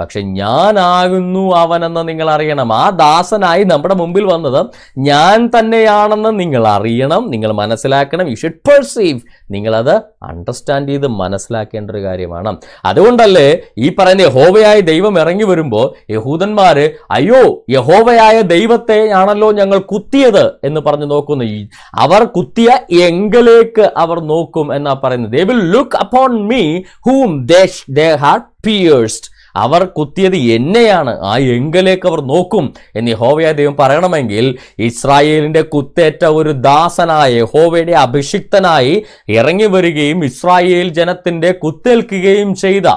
പക്ഷെ ഞാനാകുന്നു അവനെന്ന് നിങ്ങൾ അറിയണം ആ ദാസനായി നമ്മുടെ മുമ്പിൽ വന്നത് ഞാൻ തന്നെയാണെന്ന് നിങ്ങൾ അറിയണം നിങ്ങൾ മനസ്സിലാക്കണം യു ഷുഡ് പെർസീവ് നിങ്ങളത് അണ്ടർസ്റ്റാൻഡ് ചെയ്ത് മനസ്സിലാക്കേണ്ട ഒരു കാര്യമാണ് അതുകൊണ്ടല്ലേ ഈ പറയുന്ന യഹോവയായ ദൈവം ഇറങ്ങി വരുമ്പോൾ യഹൂദന്മാർ അയ്യോ യഹോവയായ ദൈവത്തെ ആണല്ലോ ഞങ്ങൾ കുത്തിയത് എന്ന് പറഞ്ഞ് നോക്കുന്നു അവർ കുത്തിയ എങ്കിലേക്ക് അവർ നോക്കും എന്നാ പറയുന്നത് they will look upon me whom they have pierced അവർ കുത്തിയത് എന്നെയാണ് ആ എങ്കിലേക്ക് അവർ നോക്കും എന്ന് ഹോവയ ദൈവം പറയണമെങ്കിൽ ഇസ്രായേലിൻ്റെ കുത്തേറ്റ ഒരു ദാസനായ ഹോവയുടെ അഭിഷിക്തനായി ഇറങ്ങി വരികയും ഇസ്രായേൽ ജനത്തിൻ്റെ കുത്തേൽക്കുകയും ചെയ്ത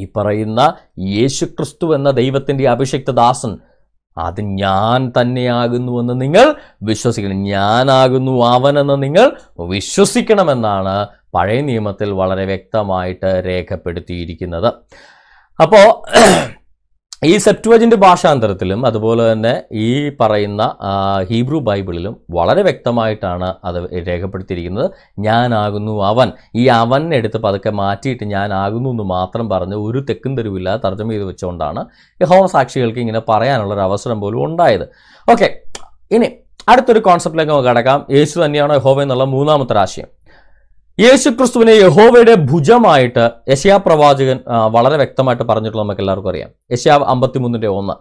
ഈ പറയുന്ന യേശുക്രിസ്തു എന്ന ദൈവത്തിൻ്റെ അഭിഷിക്ത ദാസൻ അത് ഞാൻ തന്നെയാകുന്നുവെന്ന് നിങ്ങൾ വിശ്വസിക്കണം ഞാനാകുന്നു അവനെന്ന് നിങ്ങൾ വിശ്വസിക്കണമെന്നാണ് പഴയ നിയമത്തിൽ വളരെ വ്യക്തമായിട്ട് രേഖപ്പെടുത്തിയിരിക്കുന്നത് അപ്പോൾ ഈ സെപ്റ്റുവജിൻ്റെ ഭാഷാന്തരത്തിലും അതുപോലെ തന്നെ ഈ പറയുന്ന ഹീബ്രു ബൈബിളിലും വളരെ വ്യക്തമായിട്ടാണ് അത് രേഖപ്പെടുത്തിയിരിക്കുന്നത് ഞാനാകുന്നു അവൻ ഈ അവൻ എടുത്ത് പതുക്കെ മാറ്റിയിട്ട് ഞാനാകുന്നു എന്ന് മാത്രം പറഞ്ഞ് ഒരു തെക്കും തെരുവില്ലാതെ തർജ്ജമ ചെയ്ത് വെച്ചുകൊണ്ടാണ് ഹോമ സാക്ഷികൾക്ക് ഇങ്ങനെ പറയാനുള്ളൊരു അവസരം പോലും ഉണ്ടായത് ഓക്കെ ഇനി അടുത്തൊരു കോൺസെപ്റ്റിലേക്ക് നമുക്ക് കിടക്കാം യേശു തന്നെയാണ് ഹോവ എന്നുള്ള മൂന്നാമത്തെ ആശയം യേശുക്രിസ്തുവിനെ യഹോവയുടെ ഭുജമായിട്ട് യശയാ പ്രവാചകൻ വളരെ വ്യക്തമായിട്ട് പറഞ്ഞിട്ടുള്ള നമുക്ക് എല്ലാവർക്കും അറിയാം യശയാ അമ്പത്തിമൂന്നിന്റെ ഒന്ന്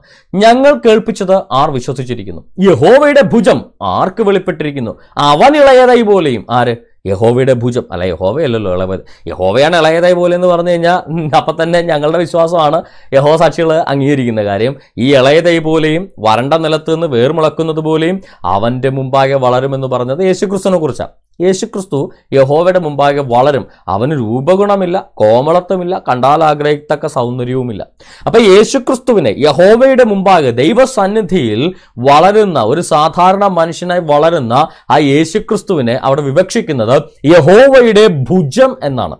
ഞങ്ങൾ കേൾപ്പിച്ചത് ആർ വിശ്വസിച്ചിരിക്കുന്നു യഹോവയുടെ ഭുജം ആർക്ക് വെളിപ്പെട്ടിരിക്കുന്നു അവൻ ഇളയതായി പോലെയും ആര് യഹോവയുടെ ഭുജം അല്ല യഹോവയല്ലല്ലോ ഇളയത് യഹോവയാണ് ഇളയതായി പോലെ എന്ന് പറഞ്ഞു കഴിഞ്ഞാൽ അപ്പം തന്നെ ഞങ്ങളുടെ വിശ്വാസമാണ് യഹോ സാക്ഷികൾ അംഗീകരിക്കുന്ന കാര്യം ഈ ഇളയതായി പോലെയും വരണ്ട നിലത്ത് നിന്ന് വേർമുളക്കുന്നത് പോലെയും അവൻ്റെ മുമ്പാകെ വളരുമെന്ന് പറഞ്ഞത് യേശുക്രിസ്തുവിനെ കുറിച്ചാണ് യേശുക്രിസ്തു യഹോവയുടെ മുമ്പാകെ വളരും അവന് രൂപഗുണമില്ല കോമളത്വമില്ല കണ്ടാൽ ആഗ്രഹിക്കത്തക്ക സൗന്ദര്യവുമില്ല അപ്പൊ യേശുക്രിസ്തുവിനെ യഹോവയുടെ മുമ്പാകെ ദൈവസന്നിധിയിൽ വളരുന്ന ഒരു സാധാരണ മനുഷ്യനായി വളരുന്ന ആ യേശുക്രിസ്തുവിനെ അവിടെ വിവക്ഷിക്കുന്നത് യഹോവയുടെ ഭുജം എന്നാണ്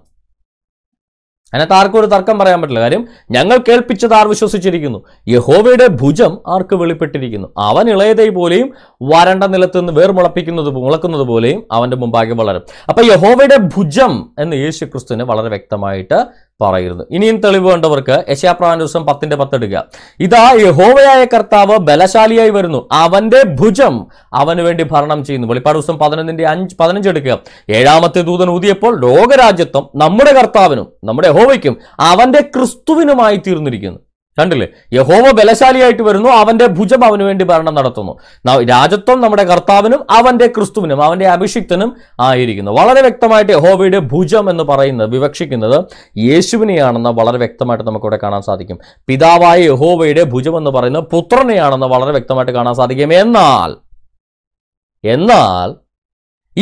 അതിനകത്ത് ആർക്കും ഒരു തർക്കം പറയാൻ പറ്റില്ല കാര്യം ഞങ്ങൾ കേൾപ്പിച്ചത് ആർ വിശ്വസിച്ചിരിക്കുന്നു യഹോവയുടെ ഭുജം ആർക്ക് വെളിപ്പെട്ടിരിക്കുന്നു അവൻ ഇളയതേ പോലെയും വരണ്ട നിലത്ത് നിന്ന് വേർ മുളപ്പിക്കുന്നത് മുളക്കുന്നത് പോലെയും അവൻ്റെ മുമ്പാകെ വളരും അപ്പോൾ യഹോവയുടെ ഭുജം എന്ന് യേശു ക്രിസ്തുവിനെ വളരെ വ്യക്തമായിട്ട് പറയുന്നു ഇനിയും തെളിവ് വേണ്ടവർക്ക് യശാപ്രവാൻ ദിവസം പത്തിന്റെ പത്തെടുക്കുക ഇതാ യഹോവയായ കർത്താവ് ബലശാലിയായി വരുന്നു അവന്റെ ഭുജം അവന് വേണ്ടി ഭരണം ചെയ്യുന്നു വെളിപ്പാട് ദിവസം പതിനൊന്നിന്റെ അഞ്ച് പതിനഞ്ച് എടുക്കുക ഏഴാമത്തെ ദൂതൻ ഊതിയപ്പോൾ ലോകരാജ്യത്വം നമ്മുടെ കർത്താവിനും നമ്മുടെ യഹോവയ്ക്കും അവന്റെ ക്രിസ്തുവിനുമായി തീർന്നിരിക്കുന്നു കണ്ടില്ലേ യഹോവ ബലശാലിയായിട്ട് വരുന്നു അവന്റെ ഭുജം അവന് വേണ്ടി ഭരണം നടത്തുന്നു രാജത്വം നമ്മുടെ കർത്താവിനും അവന്റെ ക്രിസ്തുവിനും അവന്റെ അഭിഷിക്തനും ആയിരിക്കുന്നു വളരെ വ്യക്തമായിട്ട് യഹോവയുടെ ഭുജം എന്ന് പറയുന്നത് വിവക്ഷിക്കുന്നത് യേശുവിനെയാണെന്ന് വളരെ വ്യക്തമായിട്ട് നമുക്കിവിടെ കാണാൻ സാധിക്കും പിതാവായ യഹോവയുടെ ഭുജം എന്ന് പറയുന്നത് പുത്രനെയാണെന്ന് വളരെ വ്യക്തമായിട്ട് കാണാൻ സാധിക്കും എന്നാൽ എന്നാൽ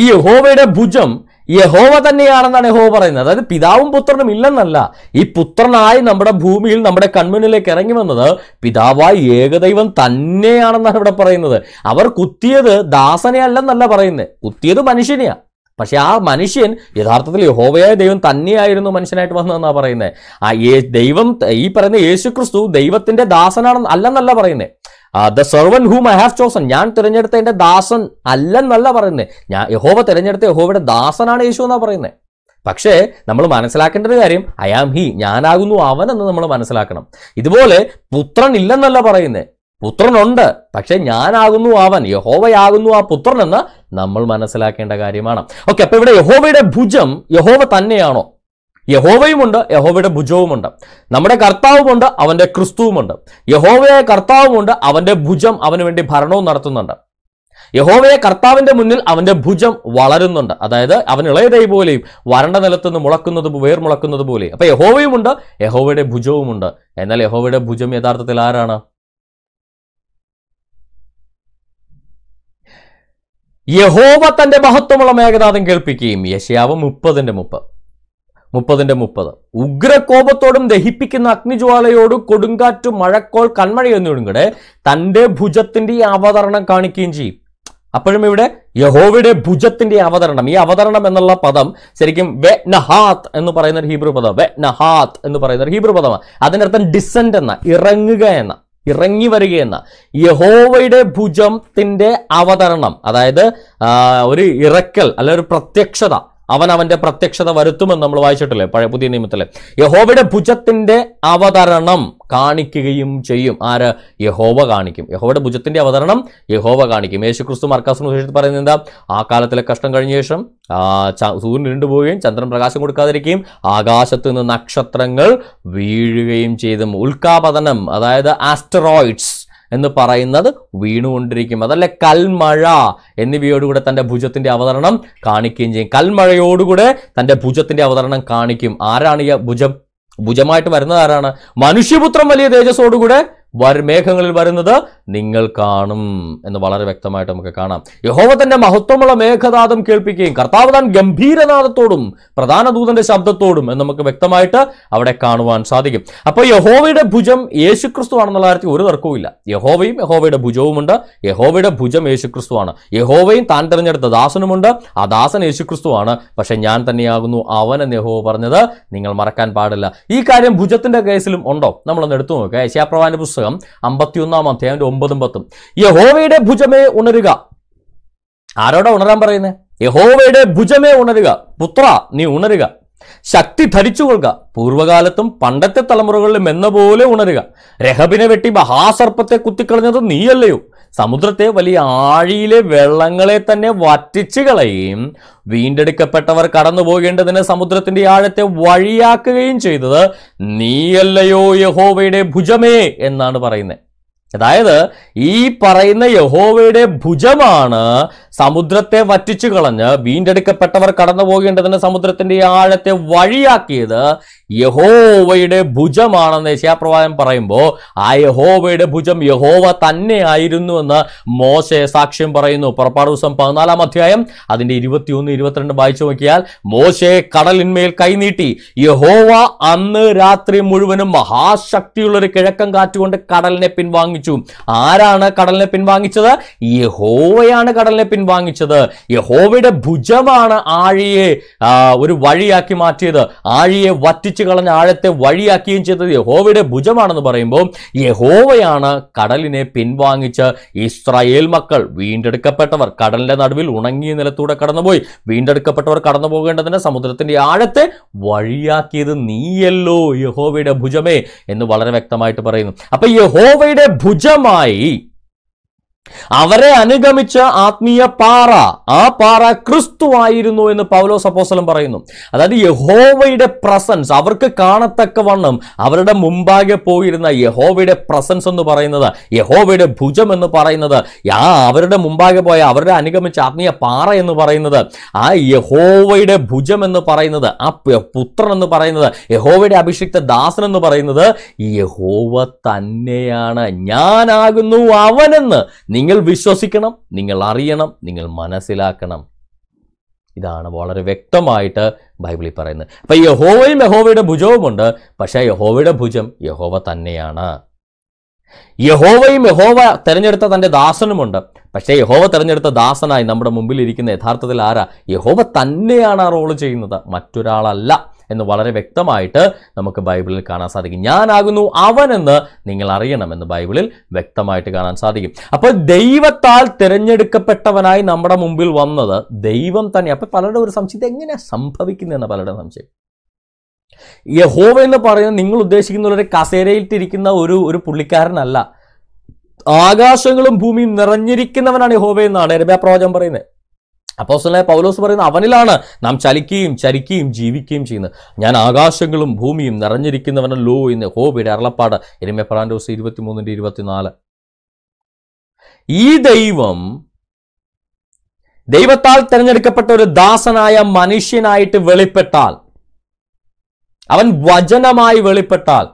ഈ യഹോവയുടെ ഭുജം യഹോവ തന്നെയാണെന്നാണ് യഹോവ പറയുന്നത് അതായത് പിതാവും പുത്രനും ഇല്ലെന്നല്ല ഈ പുത്രനായി നമ്മുടെ ഭൂമിയിൽ നമ്മുടെ കൺമുന്നിലേക്ക് ഇറങ്ങി വന്നത് പിതാവായി ഏകദൈവം തന്നെയാണെന്നാണ് ഇവിടെ പറയുന്നത് അവർ കുത്തിയത് ദാസനെ അല്ലെന്നല്ല പറയുന്നത് കുത്തിയത് മനുഷ്യനെയാ പക്ഷെ ആ മനുഷ്യൻ യഥാർത്ഥത്തിൽ യഹോവയായ ദൈവം തന്നെയായിരുന്നു മനുഷ്യനായിട്ട് വന്നതെന്നാണ് പറയുന്നത് ആ ദൈവം ഈ പറയുന്ന യേശു ദൈവത്തിന്റെ ദാസനാണെന്ന് അല്ലെന്നല്ല പറയുന്നത് the servant whom I have chosen ഞാൻ തിരഞ്ഞെടുത്ത എന്റെ ദാസൻ അല്ലെന്നല്ല പറയുന്നത് ഞാൻ യഹോവ തിരഞ്ഞെടുത്ത യഹോവയുടെ ദാസനാണ് യേശു എന്നാണ് പറയുന്നത് പക്ഷേ നമ്മൾ മനസ്സിലാക്കേണ്ട ഒരു കാര്യം ഐ ആം ഹി ഞാനാകുന്നു അവൻ എന്ന് നമ്മൾ മനസ്സിലാക്കണം ഇതുപോലെ പുത്രൻ ഇല്ലെന്നല്ല പറയുന്നത് പുത്രനുണ്ട് പക്ഷെ ഞാനാകുന്നു അവൻ യഹോവയാകുന്നു ആ പുത്രൻ എന്ന് നമ്മൾ മനസ്സിലാക്കേണ്ട കാര്യമാണ് ഓക്കെ അപ്പൊ ഇവിടെ യഹോവയുടെ ഭുജം യഹോവ തന്നെയാണോ യഹോവയുമുണ്ട് യഹോവയുടെ ഭുജവുമുണ്ട് നമ്മുടെ കർത്താവുമുണ്ട് അവന്റെ ക്രിസ്തുവുമുണ്ട് യഹോവയെ കർത്താവുമുണ്ട് അവന്റെ ഭുജം അവന് വേണ്ടി ഭരണവും നടത്തുന്നുണ്ട് യഹോവയെ കർത്താവിന്റെ മുന്നിൽ അവന്റെ ഭുജം വളരുന്നുണ്ട് അതായത് അവൻ ഇളയതൈ പോലെയും വരണ്ട നിലത്തുനിന്ന് മുളക്കുന്നത് വേർ മുളക്കുന്നത് പോലെയും അപ്പൊ യഹോവയുമുണ്ട് യഹോവയുടെ ഭുജവുമുണ്ട് എന്നാൽ യഹോവയുടെ ഭുജം യഥാർത്ഥത്തിൽ ആരാണ് യഹോവ തന്റെ മഹത്വമുള്ള മേഘനാഥം കേൾപ്പിക്കുകയും യശയാവ് മുപ്പതിന്റെ മുപ്പത് മുപ്പതിന്റെ മുപ്പത് ഉഗ്രകോപത്തോടും ദഹിപ്പിക്കുന്ന അഗ്നിജ്വാലയോട് കൊടുങ്കാറ്റ് മഴക്കോൾ കൺമഴ എന്നൊഴുകടെ തന്റെ ഭുജത്തിന്റെ ഈ അവതരണം കാണിക്കുകയും ചെയ്യും അപ്പോഴും ഇവിടെ യഹോവയുടെ ഭുജത്തിന്റെ അവതരണം ഈ അവതരണം എന്നുള്ള പദം ശരിക്കും വെ നഹാത്ത് എന്ന് പറയുന്ന ഒരു ഹീബ്രു പദം വെ നഹാത്ത് എന്ന് പറയുന്ന ഒരു ഹീബ്രു പദമാണ് അതിനർത്ഥം ഡിസെന്റ് എന്ന ഇറങ്ങുക എന്ന ഇറങ്ങി വരിക എന്ന യഹോവയുടെ ഭുജത്തിന്റെ അവതരണം അതായത് ഒരു ഇറക്കൽ അല്ലെ ഒരു പ്രത്യക്ഷത അവൻ അവന്റെ പ്രത്യക്ഷത വരുത്തുമെന്ന് നമ്മൾ വായിച്ചിട്ടില്ലേ പഴയ പുതിയ നിയമത്തിലെ യഹോവയുടെ ഭുജത്തിന്റെ അവതരണം കാണിക്കുകയും ചെയ്യും ആര് യഹോവ കാണിക്കും യഹോവയുടെ ഭുജത്തിന്റെ അവതരണം യഹോവ കാണിക്കും യേശു ക്രിസ്തു മർക്കാസിന് പറയുന്നത് എന്താ ആ കാലത്തിലെ കഷ്ടം കഴിഞ്ഞ ശേഷം സൂര്യൻ ഇരുണ്ടുപോവുകയും ചന്ദ്രൻ പ്രകാശം കൊടുക്കാതിരിക്കുകയും ആകാശത്ത് നിന്ന് നക്ഷത്രങ്ങൾ വീഴുകയും ചെയ്തും ഉൽക്കാപതനം അതായത് ആസ്റ്ററോയിഡ്സ് എന്ന് പറയുന്നത് വീണുകൊണ്ടിരിക്കും അതല്ലേ കൽമഴ എന്നിവയോടുകൂടെ തൻ്റെ ഭുജത്തിൻ്റെ അവതരണം കാണിക്കുകയും ചെയ്യും കൽമഴയോടുകൂടെ തൻ്റെ ഭുജത്തിൻ്റെ അവതരണം കാണിക്കും ആരാണ് ഈ ഭുജം ഭുജമായിട്ട് വരുന്നത് ആരാണ് മനുഷ്യപുത്രം വലിയ തേജസ്സോടുകൂടെ മേഘങ്ങളിൽ വരുന്നത് നിങ്ങൾ കാണും എന്ന് വളരെ വ്യക്തമായിട്ട് നമുക്ക് കാണാം യഹോവ തന്റെ മഹത്വമുള്ള മേഘനാഥം കേൾപ്പിക്കുകയും കർത്താവ് താൻ ഗംഭീരനാദത്തോടും പ്രധാന ദൂതന്റെ ശബ്ദത്തോടും എന്ന് നമുക്ക് വ്യക്തമായിട്ട് അവിടെ കാണുവാൻ സാധിക്കും അപ്പോൾ യഹോവയുടെ ഭുജം യേശുക്രിസ്തു ആണെന്നുള്ള കാര്യത്തിൽ ഒരു തർക്കവുമില്ല യഹോവയും യഹോവയുടെ ഭുജവുമുണ്ട് യഹോവയുടെ ഭുജം യേശുക്രിസ്തുവാണ് യഹോവയും താൻ തിരഞ്ഞെടുത്ത ദാസനുമുണ്ട് ആ ദാസൻ യേശുക്രിസ്തുവാണ് പക്ഷെ ഞാൻ തന്നെയാകുന്നു അവൻ എന്ന് യഹോവ പറഞ്ഞത് നിങ്ങൾ മറക്കാൻ പാടില്ല ഈ കാര്യം ഭുജത്തിന്റെ കേസിലും ഉണ്ടോ നമ്മളൊന്ന് എടുത്തു നോക്കുക ഏഷ്യാപ്രവാന്റെ പുസ്തകം പുസ്തകം അമ്പത്തിയൊന്നാം അധ്യായം ഒമ്പതും പത്തും യഹോവയുടെ ഭുജമേ ഉണരുക ആരോടാ ഉണരാൻ പറയുന്നത് യഹോവയുടെ ഭുജമേ ഉണരുക പുത്ര നീ ഉണരുക ശക്തി ധരിച്ചു കൊള്ളുക പൂർവ്വകാലത്തും പണ്ടത്തെ തലമുറകളിലും എന്ന പോലെ ഉണരുക രഹബിനെ വെട്ടി മഹാസർപ്പത്തെ കുത്തിക്കളഞ്ഞത് നീയല്ലയോ സമുദ്രത്തെ വലിയ ആഴിയിലെ വെള്ളങ്ങളെ തന്നെ വറ്റിച്ചു കളയുകയും വീണ്ടെടുക്കപ്പെട്ടവർ കടന്നു പോകേണ്ടതിന് സമുദ്രത്തിന്റെ ആഴത്തെ വഴിയാക്കുകയും ചെയ്തത് നീയല്ലയോ യഹോവയുടെ ഭുജമേ എന്നാണ് പറയുന്നത് അതായത് ഈ പറയുന്ന യഹോവയുടെ ഭുജമാണ് സമുദ്രത്തെ വറ്റിച്ചു കളഞ്ഞ് വീണ്ടെടുക്കപ്പെട്ടവർ കടന്നു പോകേണ്ടതിന് സമുദ്രത്തിന്റെ ആഴത്തെ വഴിയാക്കിയത് യഹോവയുടെ ഭുജമാണെന്ന് യശാപ്രവാചം പറയുമ്പോൾ ആ യഹോവയുടെ ഭുജം യഹോവ തന്നെ ആയിരുന്നു എന്ന് മോശ സാക്ഷ്യം പറയുന്നു പുറപ്പാട് ദിവസം പതിനാലാം അധ്യായം അതിന്റെ ഇരുപത്തിയൊന്ന് ഇരുപത്തിരണ്ട് വായിച്ചു നോക്കിയാൽ മോശെ കടലിന്മേൽ കൈനീട്ടി യഹോവ അന്ന് രാത്രി മുഴുവനും മഹാശക്തിയുള്ള ഒരു കിഴക്കൻ കാറ്റുകൊണ്ട് കടലിനെ പിൻവാങ്ങിച്ചു ആരാണ് കടലിനെ പിൻവാങ്ങിച്ചത് യഹോവയാണ് കടലിനെ പിൻ വാങ്ങിച്ചത് യഹോവയുടെ ഭുജമാണ് ആഴിയെ ഒരു വഴിയാക്കി മാറ്റിയത് ആഴിയെ വറ്റിച്ചു കളഞ്ഞ ആഴത്തെ വഴിയാക്കുകയും ചെയ്തത് യഹോവയുടെ ഭുജമാണെന്ന് പറയുമ്പോൾ യഹോവയാണ് കടലിനെ പിൻവാങ്ങിച്ച് ഇസ്രായേൽ മക്കൾ വീണ്ടെടുക്കപ്പെട്ടവർ കടലിന്റെ നടുവിൽ ഉണങ്ങിയ നിലത്തൂടെ കടന്നുപോയി വീണ്ടെടുക്കപ്പെട്ടവർ കടന്നു പോകേണ്ടതിന് സമുദ്രത്തിന്റെ ആഴത്തെ വഴിയാക്കിയത് നീയല്ലോ യഹോവയുടെ ഭുജമേ എന്ന് വളരെ വ്യക്തമായിട്ട് പറയുന്നു അപ്പൊ യഹോവയുടെ ഭുജമായി അവരെ അനുഗമിച്ച ആത്മീയ പാറ ആ പാറ ക്രിസ്തുവായിരുന്നു എന്ന് പൗലോ സപ്പോസലം പറയുന്നു അതായത് യഹോവയുടെ പ്രസൻസ് അവർക്ക് കാണത്തക്കവണ്ണം അവരുടെ മുമ്പാകെ പോയിരുന്ന യഹോവയുടെ പ്രസൻസ് എന്ന് പറയുന്നത് യഹോവയുടെ ഭുജം എന്ന് പറയുന്നത് ആ അവരുടെ മുമ്പാകെ പോയ അവരുടെ അനുഗമിച്ച ആത്മീയ പാറ എന്ന് പറയുന്നത് ആ യഹോവയുടെ ഭുജം എന്ന് പറയുന്നത് ആ പുത്രൻ എന്ന് പറയുന്നത് യഹോവയുടെ അഭിഷിക്ത ദാസൻ എന്ന് പറയുന്നത് യഹോവ തന്നെയാണ് ഞാനാകുന്നു അവനെന്ന് നിങ്ങൾ വിശ്വസിക്കണം നിങ്ങൾ അറിയണം നിങ്ങൾ മനസ്സിലാക്കണം ഇതാണ് വളരെ വ്യക്തമായിട്ട് ബൈബിളിൽ പറയുന്നത് അപ്പം യഹോവയും യഹോവയുടെ ഭുജവുമുണ്ട് പക്ഷേ യഹോവയുടെ ഭുജം യഹോവ തന്നെയാണ് യഹോവയും യഹോവ തിരഞ്ഞെടുത്ത തൻ്റെ ദാസനുമുണ്ട് പക്ഷേ യഹോവ തിരഞ്ഞെടുത്ത ദാസനായി നമ്മുടെ മുമ്പിൽ ഇരിക്കുന്ന യഥാർത്ഥത്തിൽ ആരാ യഹോവ തന്നെയാണ് ആ റോള് ചെയ്യുന്നത് മറ്റൊരാളല്ല എന്ന് വളരെ വ്യക്തമായിട്ട് നമുക്ക് ബൈബിളിൽ കാണാൻ സാധിക്കും ഞാനാകുന്നു അവനെന്ന് നിങ്ങൾ അറിയണമെന്ന് ബൈബിളിൽ വ്യക്തമായിട്ട് കാണാൻ സാധിക്കും അപ്പോൾ ദൈവത്താൽ തിരഞ്ഞെടുക്കപ്പെട്ടവനായി നമ്മുടെ മുമ്പിൽ വന്നത് ദൈവം തന്നെ അപ്പോൾ പലരുടെ ഒരു സംശയം എങ്ങനെയാണ് സംഭവിക്കുന്നതെന്ന് പലരുടെ സംശയം യഹോവ എന്ന് പറയുന്നത് നിങ്ങൾ ഉദ്ദേശിക്കുന്ന ഒരു കസേരയിട്ടിരിക്കുന്ന ഒരു ഒരു പുള്ളിക്കാരനല്ല ആകാശങ്ങളും ഭൂമിയും നിറഞ്ഞിരിക്കുന്നവനാണ് യഹോവ എന്നാണ് എരബ പ്രവചനം പറയുന്നത് അപ്പോസ്റ്റലായ പൗലോസ് പറയുന്ന അവനിലാണ് നാം ചലിക്കുകയും ചരിക്കുകയും ജീവിക്കുകയും ചെയ്യുന്നത് ഞാൻ ആകാശങ്ങളും ഭൂമിയും നിറഞ്ഞിരിക്കുന്നവനല്ലോ എന്ന് ഹോബിയുടെ അരളപ്പാട് എരുമപ്രാൻഡോസ് ഇരുപത്തിമൂന്നിൻ്റെ ഇരുപത്തിനാല് ഈ ദൈവം ദൈവത്താൽ തിരഞ്ഞെടുക്കപ്പെട്ട ഒരു ദാസനായ മനുഷ്യനായിട്ട് വെളിപ്പെട്ടാൽ അവൻ വചനമായി വെളിപ്പെട്ടാൽ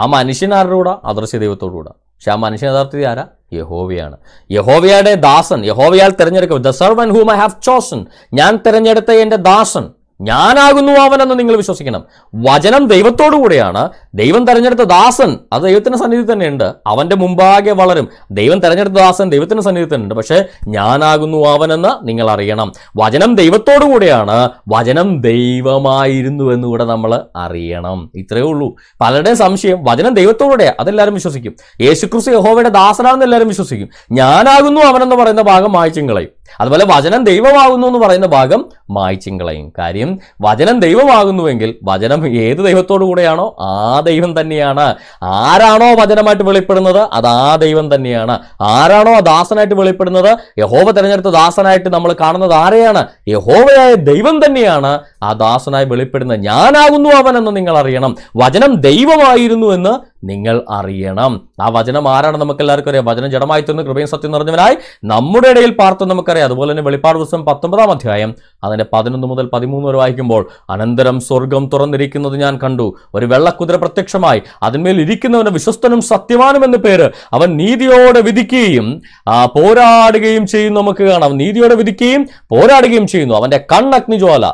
ആ മനുഷ്യനാരുടെ ആരുടെ കൂടെ അദൃശ്യ ദൈവത്തോടുകൂടാ പക്ഷെ ആ മനുഷ്യൻ യഥാർത്ഥത്തിൽ ആരാ യഹോവയാണ് യഹോവയുടെ ദാസൻ യഹോവയാൽ തിരഞ്ഞെടുക്കും the servant whom I have chosen ഞാൻ തിരഞ്ഞെടുത്ത എൻ്റെ ദാസൻ ഞാനാകുന്നു അവനെന്ന് നിങ്ങൾ വിശ്വസിക്കണം വചനം ദൈവത്തോടു കൂടെയാണ് ദൈവം തെരഞ്ഞെടുത്ത ദാസൻ അത് ദൈവത്തിന്റെ സന്നിധി തന്നെയുണ്ട് അവന്റെ മുമ്പാകെ വളരും ദൈവം തെരഞ്ഞെടുത്ത ദാസൻ ദൈവത്തിന്റെ സന്നിധി തന്നെയുണ്ട് പക്ഷേ ഞാനാകുന്നു അവനെന്ന് നിങ്ങൾ അറിയണം വചനം ദൈവത്തോടു കൂടെയാണ് വചനം ദൈവമായിരുന്നു എന്നുകൂടെ നമ്മൾ അറിയണം ഇത്രയേ ഉള്ളൂ പലരുടെയും സംശയം വചനം ദൈവത്തോടെ അതെല്ലാവരും വിശ്വസിക്കും യേശുക്രിസ്തു യഹോവയുടെ ദാസനാണെന്ന് എല്ലാവരും വിശ്വസിക്കും ഞാനാകുന്നു അവനെന്ന് പറയുന്ന ഭാഗം മായ്ച്ചും കളയും അതുപോലെ വചനം ദൈവമാകുന്നു എന്ന് പറയുന്ന ഭാഗം മായ്ച്ചും കളയും കാര്യം വചനം ദൈവമാകുന്നുവെങ്കിൽ വചനം ഏത് ദൈവത്തോടു കൂടെയാണോ ആ ദൈവം തന്നെയാണ് ആരാണോ വചനമായിട്ട് വെളിപ്പെടുന്നത് അത് ആ ദൈവം തന്നെയാണ് ആരാണോ ആ ദാസനായിട്ട് വെളിപ്പെടുന്നത് യഹോവ തിരഞ്ഞെടുത്ത ദാസനായിട്ട് നമ്മൾ കാണുന്നത് ആരെയാണ് യഹോവയായ ദൈവം തന്നെയാണ് ആ ദാസനായി വെളിപ്പെടുന്നത് ഞാനാകുന്നു അവൻ എന്ന് നിങ്ങൾ അറിയണം വചനം ദൈവമായിരുന്നു എന്ന് നിങ്ങൾ അറിയണം ആ വചനം ആരാണ് നമുക്ക് എല്ലാവർക്കും അറിയാം വചനം ജഡമായി തീർന്ന് കൃപയും സത്യം നിറഞ്ഞവനായി നമ്മുടെ ഇടയിൽ പാർത്തും നമുക്കറിയാം അതുപോലെ തന്നെ വെളിപ്പാട് ദിവസം പത്തൊമ്പതാം അധ്യായം അതിൻ്റെ പതിനൊന്ന് മുതൽ പതിമൂന്ന് വരെ വായിക്കുമ്പോൾ അനന്തരം സ്വർഗം തുറന്നിരിക്കുന്നത് ഞാൻ കണ്ടു ഒരു വെള്ളക്കുതിര പ്രത്യക്ഷമായി അതിന്മേൽ ഇരിക്കുന്നവന് വിശ്വസ്തനും സത്യവാനും എന്ന പേര് അവൻ നീതിയോടെ വിധിക്കുകയും പോരാടുകയും ചെയ്യുന്നു നമുക്ക് കാണാം നീതിയോടെ വിധിക്കുകയും പോരാടുകയും ചെയ്യുന്നു അവൻ്റെ കണ്ണഗ്നിജ്വാല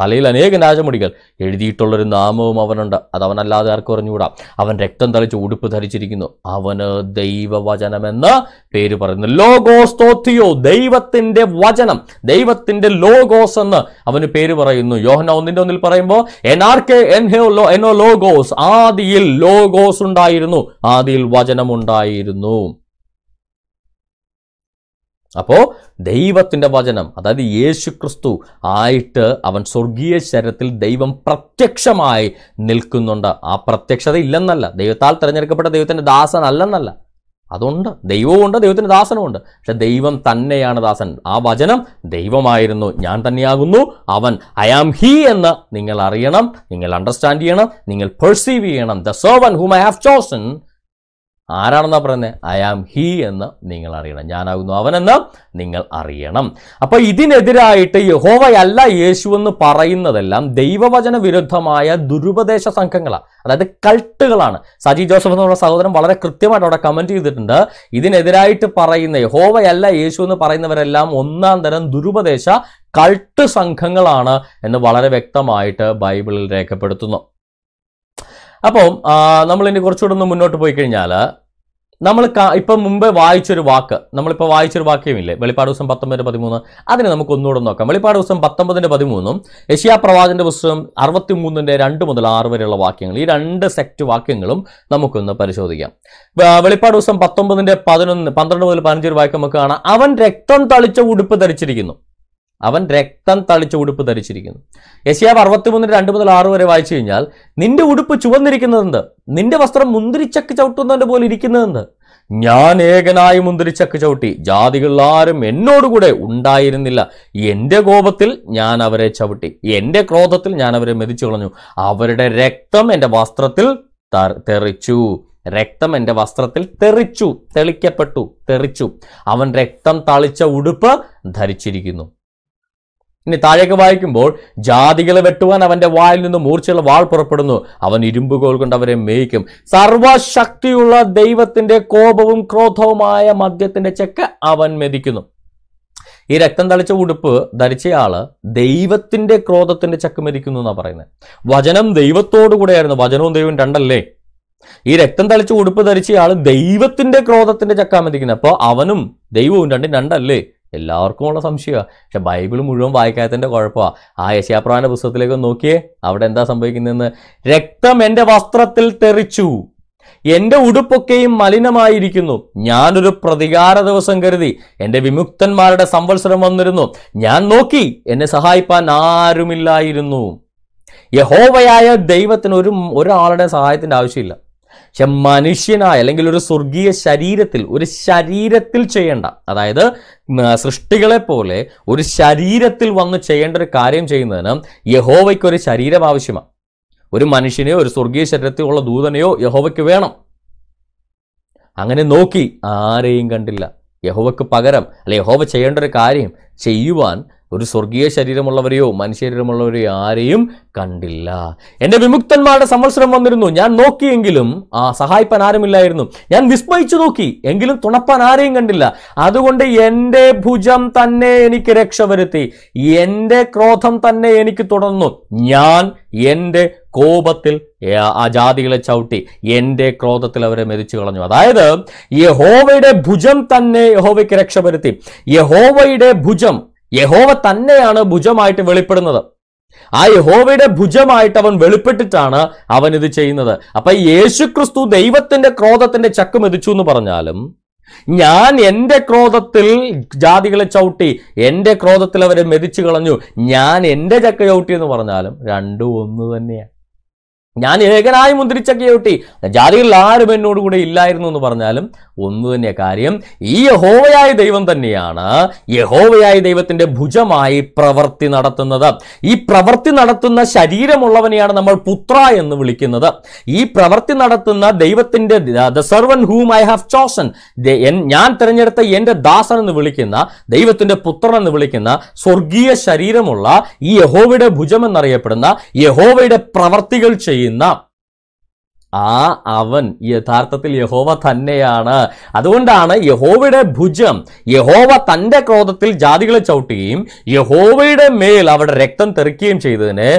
തലയിൽ അനേകം രാജമുടികൾ എഴുതിയിട്ടുള്ളൊരു നാമവും അവനുണ്ട് അത് അവനല്ലാതെ ആർക്കും അറിഞ്ഞുകൂടാ അവൻ രക്തം തളിച്ച് ഉടുപ്പ് ധരിച്ചിരിക്കുന്നു അവന് ദൈവവചനമെന്ന് പേര് പറയുന്നു ലോകോസ്തോത്തിയോ ദൈവത്തിൻ്റെ വചനം ദൈവത്തിൻ്റെ ലോഗോസ് എന്ന് അവന് പേര് പറയുന്നു യോഹന ഒന്നിൻ്റെ ഒന്നിൽ പറയുമ്പോൾ എൻ ആർ കെ എൻ ഹെ എനോ ലോഗോസ് ആദിയിൽ ലോഗോസ് ഉണ്ടായിരുന്നു ആദിയിൽ വചനമുണ്ടായിരുന്നു അപ്പോൾ ദൈവത്തിൻ്റെ വചനം അതായത് യേശു ക്രിസ്തു ആയിട്ട് അവൻ സ്വർഗീയ ശരീരത്തിൽ ദൈവം പ്രത്യക്ഷമായി നിൽക്കുന്നുണ്ട് ആ പ്രത്യക്ഷത ഇല്ലെന്നല്ല ദൈവത്താൽ തിരഞ്ഞെടുക്കപ്പെട്ട ദൈവത്തിൻ്റെ ദാസൻ അല്ലെന്നല്ല അതുണ്ട് ദൈവവുമുണ്ട് ദൈവത്തിൻ്റെ ദാസനുമുണ്ട് പക്ഷെ ദൈവം തന്നെയാണ് ദാസൻ ആ വചനം ദൈവമായിരുന്നു ഞാൻ തന്നെയാകുന്നു അവൻ ഐ ആം ഹീ എന്ന് നിങ്ങൾ അറിയണം നിങ്ങൾ അണ്ടർസ്റ്റാൻഡ് ചെയ്യണം നിങ്ങൾ പെർസീവ് ചെയ്യണം the servant whom I have chosen ആരാണെന്നാ പറയുന്നത് ഐ ആം ഹി എന്ന് നിങ്ങൾ അറിയണം ഞാനാകുന്നു അവനെന്ന് നിങ്ങൾ അറിയണം അപ്പോൾ ഇതിനെതിരായിട്ട് യഹോവയല്ല യേശു എന്ന് പറയുന്നതെല്ലാം ദൈവവചന വിരുദ്ധമായ ദുരുപദേശ സംഘങ്ങളാണ് അതായത് കൾട്ടുകളാണ് സജി ജോസഫ് എന്നുള്ള സഹോദരൻ വളരെ കൃത്യമായിട്ട് അവിടെ കമൻറ്റ് ചെയ്തിട്ടുണ്ട് ഇതിനെതിരായിട്ട് പറയുന്ന യഹോവയല്ല യേശു എന്ന് പറയുന്നവരെല്ലാം ഒന്നാം തരം ദുരുപദേശ കൾട്ട് സംഘങ്ങളാണ് എന്ന് വളരെ വ്യക്തമായിട്ട് ബൈബിളിൽ രേഖപ്പെടുത്തുന്നു അപ്പം നമ്മളിനി കുറച്ചുകൂടെ ഒന്ന് മുന്നോട്ട് പോയി കഴിഞ്ഞാൽ നമ്മൾ ഇപ്പം മുമ്പേ വായിച്ചൊരു വാക്ക് നമ്മളിപ്പോൾ വായിച്ചൊരു ഇല്ലേ വെളിപ്പാട് ദിവസം പത്തൊമ്പതിന് പതിമൂന്ന് അതിനെ നമുക്ക് ഒന്നുകൂടെ നോക്കാം വെളിപ്പാട് ദിവസം പത്തൊമ്പതിന് പതിമൂന്നും യശിയാ പ്രവാചൻ്റെ പുസ്തകം അറുപത്തി മൂന്നിൻ്റെ രണ്ട് മുതൽ ആറ് വരെയുള്ള വാക്യങ്ങൾ ഈ രണ്ട് സെക്റ്റ് വാക്യങ്ങളും നമുക്കൊന്ന് പരിശോധിക്കാം വെളിപ്പാട് ദിവസം പത്തൊമ്പതിൻ്റെ പതിനൊന്ന് പന്ത്രണ്ട് മുതൽ പതിനഞ്ചൊരു വാക്യം നമുക്ക് കാണാം അവൻ രക്തം തളിച്ച ഉടുപ്പ് ധരിച്ചിരിക്കുന്നു അവൻ രക്തം തളിച്ച ഉടുപ്പ് ധരിച്ചിരിക്കുന്നു അറുപത്തി മൂന്നിന് രണ്ട് മുതൽ ആറ് വരെ വായിച്ചു കഴിഞ്ഞാൽ നിന്റെ ഉടുപ്പ് ചുവന്നിരിക്കുന്നതെന്ത് നിന്റെ വസ്ത്രം മുന്തിരിച്ചക്ക് ചവിട്ടുന്നതിന്റെ പോലെ ഇരിക്കുന്നതെന്ത് ഞാൻ ഏകനായി മുന്തിരിച്ചക്ക് ചവിട്ടി ജാതികൾ ആരും എന്നോടുകൂടെ ഉണ്ടായിരുന്നില്ല എൻ്റെ കോപത്തിൽ ഞാൻ അവരെ ചവിട്ടി എൻ്റെ ക്രോധത്തിൽ ഞാൻ അവരെ മെതിച്ചു കളഞ്ഞു അവരുടെ രക്തം എൻ്റെ വസ്ത്രത്തിൽ തെറിച്ചു രക്തം എൻ്റെ വസ്ത്രത്തിൽ തെറിച്ചു തെളിക്കപ്പെട്ടു തെറിച്ചു അവൻ രക്തം തളിച്ച ഉടുപ്പ് ധരിച്ചിരിക്കുന്നു ഇനി താഴേക്ക് വായിക്കുമ്പോൾ ജാതികളെ വെട്ടുവാൻ അവന്റെ വായിൽ നിന്ന് മൂർച്ചയുള്ള വാൾ പുറപ്പെടുന്നു അവൻ ഇരുമ്പുകോൾ കൊണ്ട് അവരെ മേയിക്കും സർവശക്തിയുള്ള ദൈവത്തിന്റെ കോപവും ക്രോധവുമായ മദ്യത്തിൻ്റെ ചെക്ക് അവൻ മെതിക്കുന്നു ഈ രക്തം തളിച്ച ഉടുപ്പ് ധരിച്ചയാള് ദൈവത്തിന്റെ ക്രോധത്തിന്റെ ചക്ക് മരിക്കുന്നു എന്നാണ് പറയുന്നത് വചനം ദൈവത്തോടുകൂടെയായിരുന്നു വചനവും ദൈവവും രണ്ടല്ലേ ഈ രക്തം തളിച്ച ഉടുപ്പ് ധരിച്ചയാൾ ദൈവത്തിന്റെ ക്രോധത്തിന്റെ ചക്കാമതിക്കുന്നത് അപ്പോൾ അവനും ദൈവവും രണ്ടും രണ്ടല്ലേ എല്ലാവർക്കും ഉള്ള സംശയമാണ് പക്ഷെ ബൈബിൾ മുഴുവൻ വായിക്കാത്തതിൻ്റെ കുഴപ്പമാണ് ആ യശാപ്രാൻ്റെ പുസ്തകത്തിലേക്ക് നോക്കിയേ അവിടെ എന്താ സംഭവിക്കുന്നതെന്ന് രക്തം എൻ്റെ വസ്ത്രത്തിൽ തെറിച്ചു എൻ്റെ ഉടുപ്പൊക്കെയും മലിനമായിരിക്കുന്നു ഞാനൊരു പ്രതികാര ദിവസം കരുതി എൻ്റെ വിമുക്തന്മാരുടെ സംവത്സരം വന്നിരുന്നു ഞാൻ നോക്കി എന്നെ സഹായിപ്പാൻ ആരുമില്ലായിരുന്നു യഹോവയായ ദൈവത്തിന് ഒരു ഒരാളുടെ സഹായത്തിൻ്റെ ആവശ്യമില്ല പക്ഷെ മനുഷ്യനായ അല്ലെങ്കിൽ ഒരു സ്വർഗീയ ശരീരത്തിൽ ഒരു ശരീരത്തിൽ ചെയ്യേണ്ട അതായത് സൃഷ്ടികളെ പോലെ ഒരു ശരീരത്തിൽ വന്ന് ചെയ്യേണ്ട ഒരു കാര്യം ചെയ്യുന്നതിന് യഹോവയ്ക്ക് ഒരു ശരീരം ആവശ്യമാണ് ഒരു മനുഷ്യനെയോ ഒരു സ്വർഗീയ ശരീരത്തിലുള്ള ദൂതനെയോ യഹോവയ്ക്ക് വേണം അങ്ങനെ നോക്കി ആരെയും കണ്ടില്ല യഹോവയ്ക്ക് പകരം അല്ലെ യഹോവ ചെയ്യേണ്ട ഒരു കാര്യം ചെയ്യുവാൻ ഒരു സ്വർഗീയ ശരീരമുള്ളവരെയോ മനുഷ്യരീരമുള്ളവരെയോ ആരെയും കണ്ടില്ല എൻ്റെ വിമുക്തന്മാരുടെ സംവത്സരം വന്നിരുന്നു ഞാൻ നോക്കിയെങ്കിലും ആ സഹായിപ്പാൻ ആരുമില്ലായിരുന്നു ഞാൻ വിസ്മയിച്ചു നോക്കി എങ്കിലും തുണപ്പാൻ ആരെയും കണ്ടില്ല അതുകൊണ്ട് എൻ്റെ ഭുജം തന്നെ എനിക്ക് രക്ഷ വരുത്തി എൻ്റെ ക്രോധം തന്നെ എനിക്ക് തുടർന്നു ഞാൻ എൻ്റെ കോപത്തിൽ ആ ജാതികളെ ചവിട്ടി എൻ്റെ ക്രോധത്തിൽ അവരെ മെതിച്ചു കളഞ്ഞു അതായത് യഹോവയുടെ ഭുജം തന്നെ യഹോവയ്ക്ക് രക്ഷപ്പെടുത്തി യഹോവയുടെ ഭുജം യഹോവ തന്നെയാണ് ഭുജമായിട്ട് വെളിപ്പെടുന്നത് ആ യഹോവയുടെ ഭുജമായിട്ട് അവൻ വെളിപ്പെട്ടിട്ടാണ് അവൻ ഇത് ചെയ്യുന്നത് അപ്പൊ യേശുക്രിസ്തു ദൈവത്തിന്റെ ക്രോധത്തിന്റെ ചക്ക് മെതിച്ചു എന്ന് പറഞ്ഞാലും ഞാൻ എൻ്റെ ക്രോധത്തിൽ ജാതികളെ ചവിട്ടി എൻ്റെ ക്രോധത്തിൽ അവരെ മെതിച്ചു കളഞ്ഞു ഞാൻ എൻ്റെ ചക്ക ചവിട്ടി എന്ന് പറഞ്ഞാലും രണ്ടും ഒന്ന് തന്നെയാണ് ഞാൻ ഏകനായി മുന്തിരിച്ചക്ക ചവിട്ടി ജാതികളിൽ ആരും എന്നോട് കൂടെ ഇല്ലായിരുന്നു എന്ന് പറഞ്ഞാലും ഒന്ന് തന്നെ കാര്യം ഈ യഹോവയായ ദൈവം തന്നെയാണ് യഹോവയായ ദൈവത്തിന്റെ ഭുജമായി പ്രവൃത്തി നടത്തുന്നത് ഈ പ്രവൃത്തി നടത്തുന്ന ശരീരമുള്ളവനെയാണ് നമ്മൾ പുത്ര എന്ന് വിളിക്കുന്നത് ഈ പ്രവൃത്തി നടത്തുന്ന ദൈവത്തിന്റെ the servant whom I have chosen ഞാൻ തിരഞ്ഞെടുത്ത എൻ്റെ ദാസൻ എന്ന് വിളിക്കുന്ന ദൈവത്തിന്റെ പുത്രൻ എന്ന് വിളിക്കുന്ന സ്വർഗീയ ശരീരമുള്ള ഈ യഹോവയുടെ ഭുജം എന്നറിയപ്പെടുന്ന യഹോവയുടെ പ്രവർത്തികൾ ചെയ്യുന്ന ആ അവൻ യഥാർത്ഥത്തിൽ യഹോവ തന്നെയാണ് അതുകൊണ്ടാണ് യഹോവയുടെ ഭുജം യഹോവ തൻ്റെ ക്രോധത്തിൽ ജാതികളെ ചവിട്ടുകയും യഹോവയുടെ മേൽ അവിടെ രക്തം തെറിക്കുകയും ചെയ്തതിന്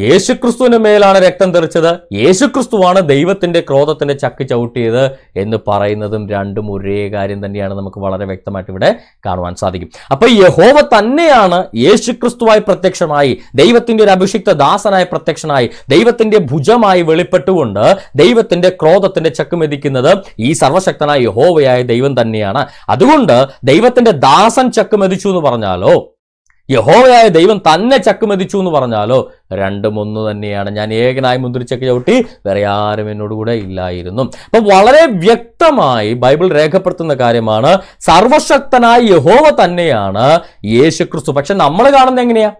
യേശുക്രിസ്തുവിന് മേലാണ് രക്തം തെറിച്ചത് യേശുക്രിസ്തുവാണ് ദൈവത്തിന്റെ ക്രോധത്തിന്റെ ചക്ക് ചവിട്ടിയത് എന്ന് പറയുന്നതും രണ്ടും ഒരേ കാര്യം തന്നെയാണ് നമുക്ക് വളരെ വ്യക്തമായിട്ട് ഇവിടെ കാണുവാൻ സാധിക്കും അപ്പൊ യഹോവ തന്നെയാണ് യേശുക്രിസ്തുവായി പ്രത്യക്ഷമായി ദൈവത്തിന്റെ ഒരു അഭിഷിക്ത ദാസനായി പ്രത്യക്ഷനായി ദൈവത്തിന്റെ ഭുജമായി വെളിപ്പെട്ടുകൊണ്ട് ദൈവത്തിന്റെ ക്രോധത്തിന്റെ ചക്ക് മെതിക്കുന്നത് ഈ സർവശക്തനായ യഹോവയായ ദൈവം തന്നെയാണ് അതുകൊണ്ട് ദൈവത്തിന്റെ ദാസൻ ചക്ക് മെതിച്ചു എന്ന് പറഞ്ഞാലോ യഹോവയായ ദൈവം തന്നെ ചക്കുമതിച്ചു എന്ന് പറഞ്ഞാലോ രണ്ടും ഒന്ന് തന്നെയാണ് ഞാൻ ഏകനായി മുന്തിരിച്ചക്ക് ചവിട്ടി വേറെ ആരും എന്നോട് കൂടെ ഇല്ലായിരുന്നു അപ്പം വളരെ വ്യക്തമായി ബൈബിൾ രേഖപ്പെടുത്തുന്ന കാര്യമാണ് സർവശക്തനായ യഹോവ തന്നെയാണ് ക്രിസ്തു പക്ഷെ നമ്മൾ കാണുന്നത് എങ്ങനെയാ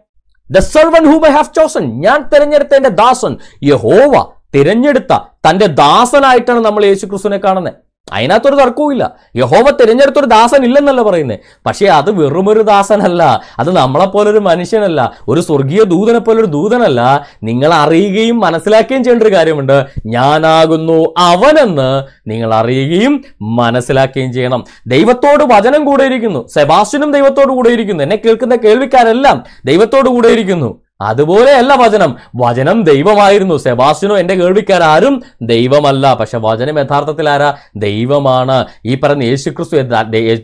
the servant who I have chosen ഞാൻ തിരഞ്ഞെടുത്ത എന്റെ ദാസൻ യഹോവ തിരഞ്ഞെടുത്ത തന്റെ ദാസനായിട്ടാണ് നമ്മൾ ക്രിസ്തുവിനെ കാണുന്നത് അതിനകത്തൊരു തർക്കവുമില്ല യഹോവ തിരഞ്ഞെടുത്തൊരു ദാസൻ ഇല്ലെന്നല്ല പറയുന്നത് പക്ഷേ അത് വെറുമൊരു ദാസനല്ല അത് നമ്മളെപ്പോലൊരു മനുഷ്യനല്ല ഒരു സ്വർഗീയ ദൂതനെ പോലൊരു ദൂതനല്ല നിങ്ങൾ അറിയുകയും മനസ്സിലാക്കുകയും ചെയ്യേണ്ട ഒരു കാര്യമുണ്ട് ഞാനാകുന്നു അവനെന്ന് നിങ്ങൾ അറിയുകയും മനസ്സിലാക്കുകയും ചെയ്യണം ദൈവത്തോട് വചനം കൂടെയിരിക്കുന്നു സെബാസ്റ്റിനും ദൈവത്തോട് കൂടെയിരിക്കുന്നു എന്നെ കേൾക്കുന്ന കേൾവിക്കാരെല്ലാം ദൈവത്തോട് കൂടെയിരിക്കുന്നു അതുപോലെയല്ല വചനം വചനം ദൈവമായിരുന്നു സെബാസ്റ്റിനോ എൻ്റെ ആരും ദൈവമല്ല പക്ഷെ വചനം യഥാർത്ഥത്തിൽ ആരാ ദൈവമാണ് ഈ പറഞ്ഞ യേശുക്രിസ്തു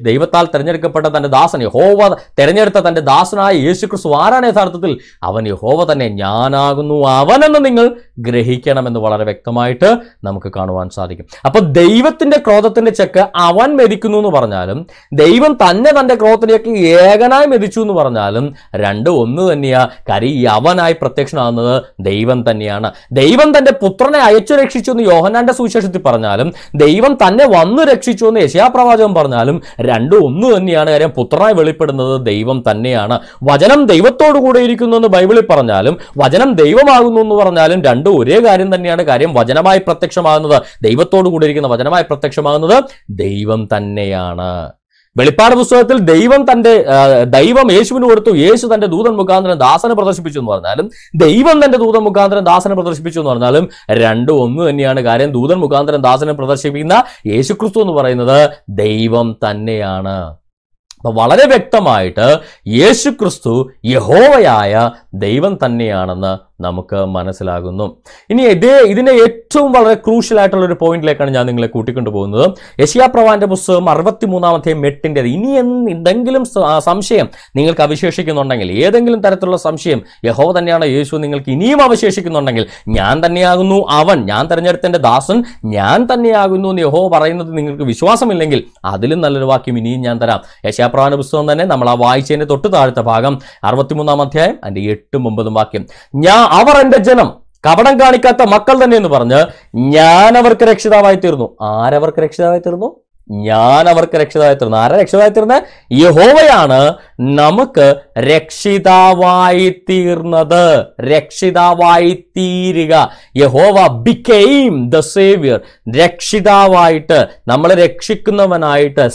ദൈവത്താൽ തിരഞ്ഞെടുക്കപ്പെട്ട തൻ്റെ ദാസൻ യഹോവ തിരഞ്ഞെടുത്ത തൻ്റെ ദാസനായ യേശുക്രിസ്തു ആരാണ് യഥാർത്ഥത്തിൽ അവൻ യഹോവ തന്നെ ഞാനാകുന്നു അവനെന്ന് നിങ്ങൾ ഗ്രഹിക്കണമെന്ന് വളരെ വ്യക്തമായിട്ട് നമുക്ക് കാണുവാൻ സാധിക്കും അപ്പോൾ ദൈവത്തിന്റെ ക്രോധത്തിന്റെ ചെക്ക് അവൻ മെതിക്കുന്നു എന്ന് പറഞ്ഞാലും ദൈവം തന്നെ തൻ്റെ ക്രോധത്തിന്റെ ചെക്ക് ഏകനായി മെതിച്ചു എന്ന് പറഞ്ഞാലും രണ്ട് ഒന്ന് തന്നെയാ കരി അവനായി പ്രത്യക്ഷനാകുന്നത് ദൈവം തന്നെയാണ് ദൈവം തന്റെ പുത്രനെ അയച്ചു രക്ഷിച്ചു എന്ന് യോഹനാന്റെ സുവിശേഷത്തിൽ പറഞ്ഞാലും ദൈവം തന്നെ വന്നു രക്ഷിച്ചു എന്ന് യശയാപ്രവാചകം പറഞ്ഞാലും രണ്ടും ഒന്ന് തന്നെയാണ് കാര്യം പുത്രനായി വെളിപ്പെടുന്നത് ദൈവം തന്നെയാണ് വചനം ദൈവത്തോടു കൂടെ ഇരിക്കുന്നു എന്ന് ബൈബിളിൽ പറഞ്ഞാലും വചനം ദൈവമാകുന്നു എന്ന് പറഞ്ഞാലും രണ്ടും ഒരേ കാര്യം തന്നെയാണ് കാര്യം വചനമായി പ്രത്യക്ഷമാകുന്നത് ദൈവത്തോടു കൂടെ ഇരിക്കുന്ന വചനമായി പ്രത്യക്ഷമാകുന്നത് ദൈവം തന്നെയാണ് വെളിപ്പാട് പുസ്തകത്തിൽ ദൈവം തന്റെ ദൈവം യേശുവിന് കൊടുത്തു യേശു തന്റെ ദൂതൻ മുഖാന്തരം ദാസനെ പ്രദർശിപ്പിച്ചു എന്ന് പറഞ്ഞാലും ദൈവം തന്റെ ദൂതൻ മുഖാന്തരം ദാസനെ പ്രദർശിപ്പിച്ചു എന്ന് പറഞ്ഞാലും രണ്ടും ഒന്ന് തന്നെയാണ് കാര്യം ദൂതൻ മുഖാന്തരം ദാസനെ പ്രദർശിപ്പിക്കുന്ന യേശുക്രിസ്തു എന്ന് പറയുന്നത് ദൈവം തന്നെയാണ് അപ്പൊ വളരെ വ്യക്തമായിട്ട് യേശുക്രിസ്തു യഹോവയായ ദൈവം തന്നെയാണെന്ന് നമുക്ക് മനസ്സിലാകുന്നു ഇനി ഇതേ ഇതിൻ്റെ ഏറ്റവും വളരെ ക്രൂഷ്യൽ ആയിട്ടുള്ള ഒരു പോയിന്റിലേക്കാണ് ഞാൻ നിങ്ങളെ കൂട്ടിക്കൊണ്ടു പോകുന്നത് യശിയാപ്രവാന്റെ പുസ്തകം അറുപത്തി അധ്യായം എട്ടിൻ്റെ ഇനി എന്തെങ്കിലും സംശയം നിങ്ങൾക്ക് അവശേഷിക്കുന്നുണ്ടെങ്കിൽ ഏതെങ്കിലും തരത്തിലുള്ള സംശയം യഹോ തന്നെയാണ് യേശു നിങ്ങൾക്ക് ഇനിയും അവശേഷിക്കുന്നുണ്ടെങ്കിൽ ഞാൻ തന്നെയാകുന്നു അവൻ ഞാൻ തിരഞ്ഞെടുത്തൻ്റെ ദാസൻ ഞാൻ തന്നെയാകുന്നു എന്ന് യഹോ പറയുന്നത് നിങ്ങൾക്ക് വിശ്വാസമില്ലെങ്കിൽ അതിലും നല്ലൊരു വാക്യം ഇനിയും ഞാൻ തരാം യശാപ്രവാന്റെ പുസ്തകം തന്നെ നമ്മൾ ആ വായിച്ചതിൻ്റെ തൊട്ട് താഴത്തെ ഭാഗം മൂന്നാം അധ്യായം അതിൻ്റെ എട്ടും ഒമ്പതും വാക്യം ഞാൻ അവർ എന്റെ ജനം കപടം കാണിക്കാത്ത മക്കൾ തന്നെ എന്ന് പറഞ്ഞ് ഞാൻ അവർക്ക് രക്ഷിതാവായി തീർന്നു ആരവർക്ക് രക്ഷിതാവായി തീർന്നു ഞാൻ അവർക്ക് രക്ഷിതായി തീർന്നു ആരാ രക്ഷിതായി തീർന്നത് യഹോവയാണ് നമുക്ക് രക്ഷിതാവായി തീർന്നത് രക്ഷിതാവായി തീരുക യഹോവ ബിക്കെയിം ദ സേവ്യർ രക്ഷിതാവായിട്ട് നമ്മൾ രക്ഷിക്കുന്നവനായിട്ട്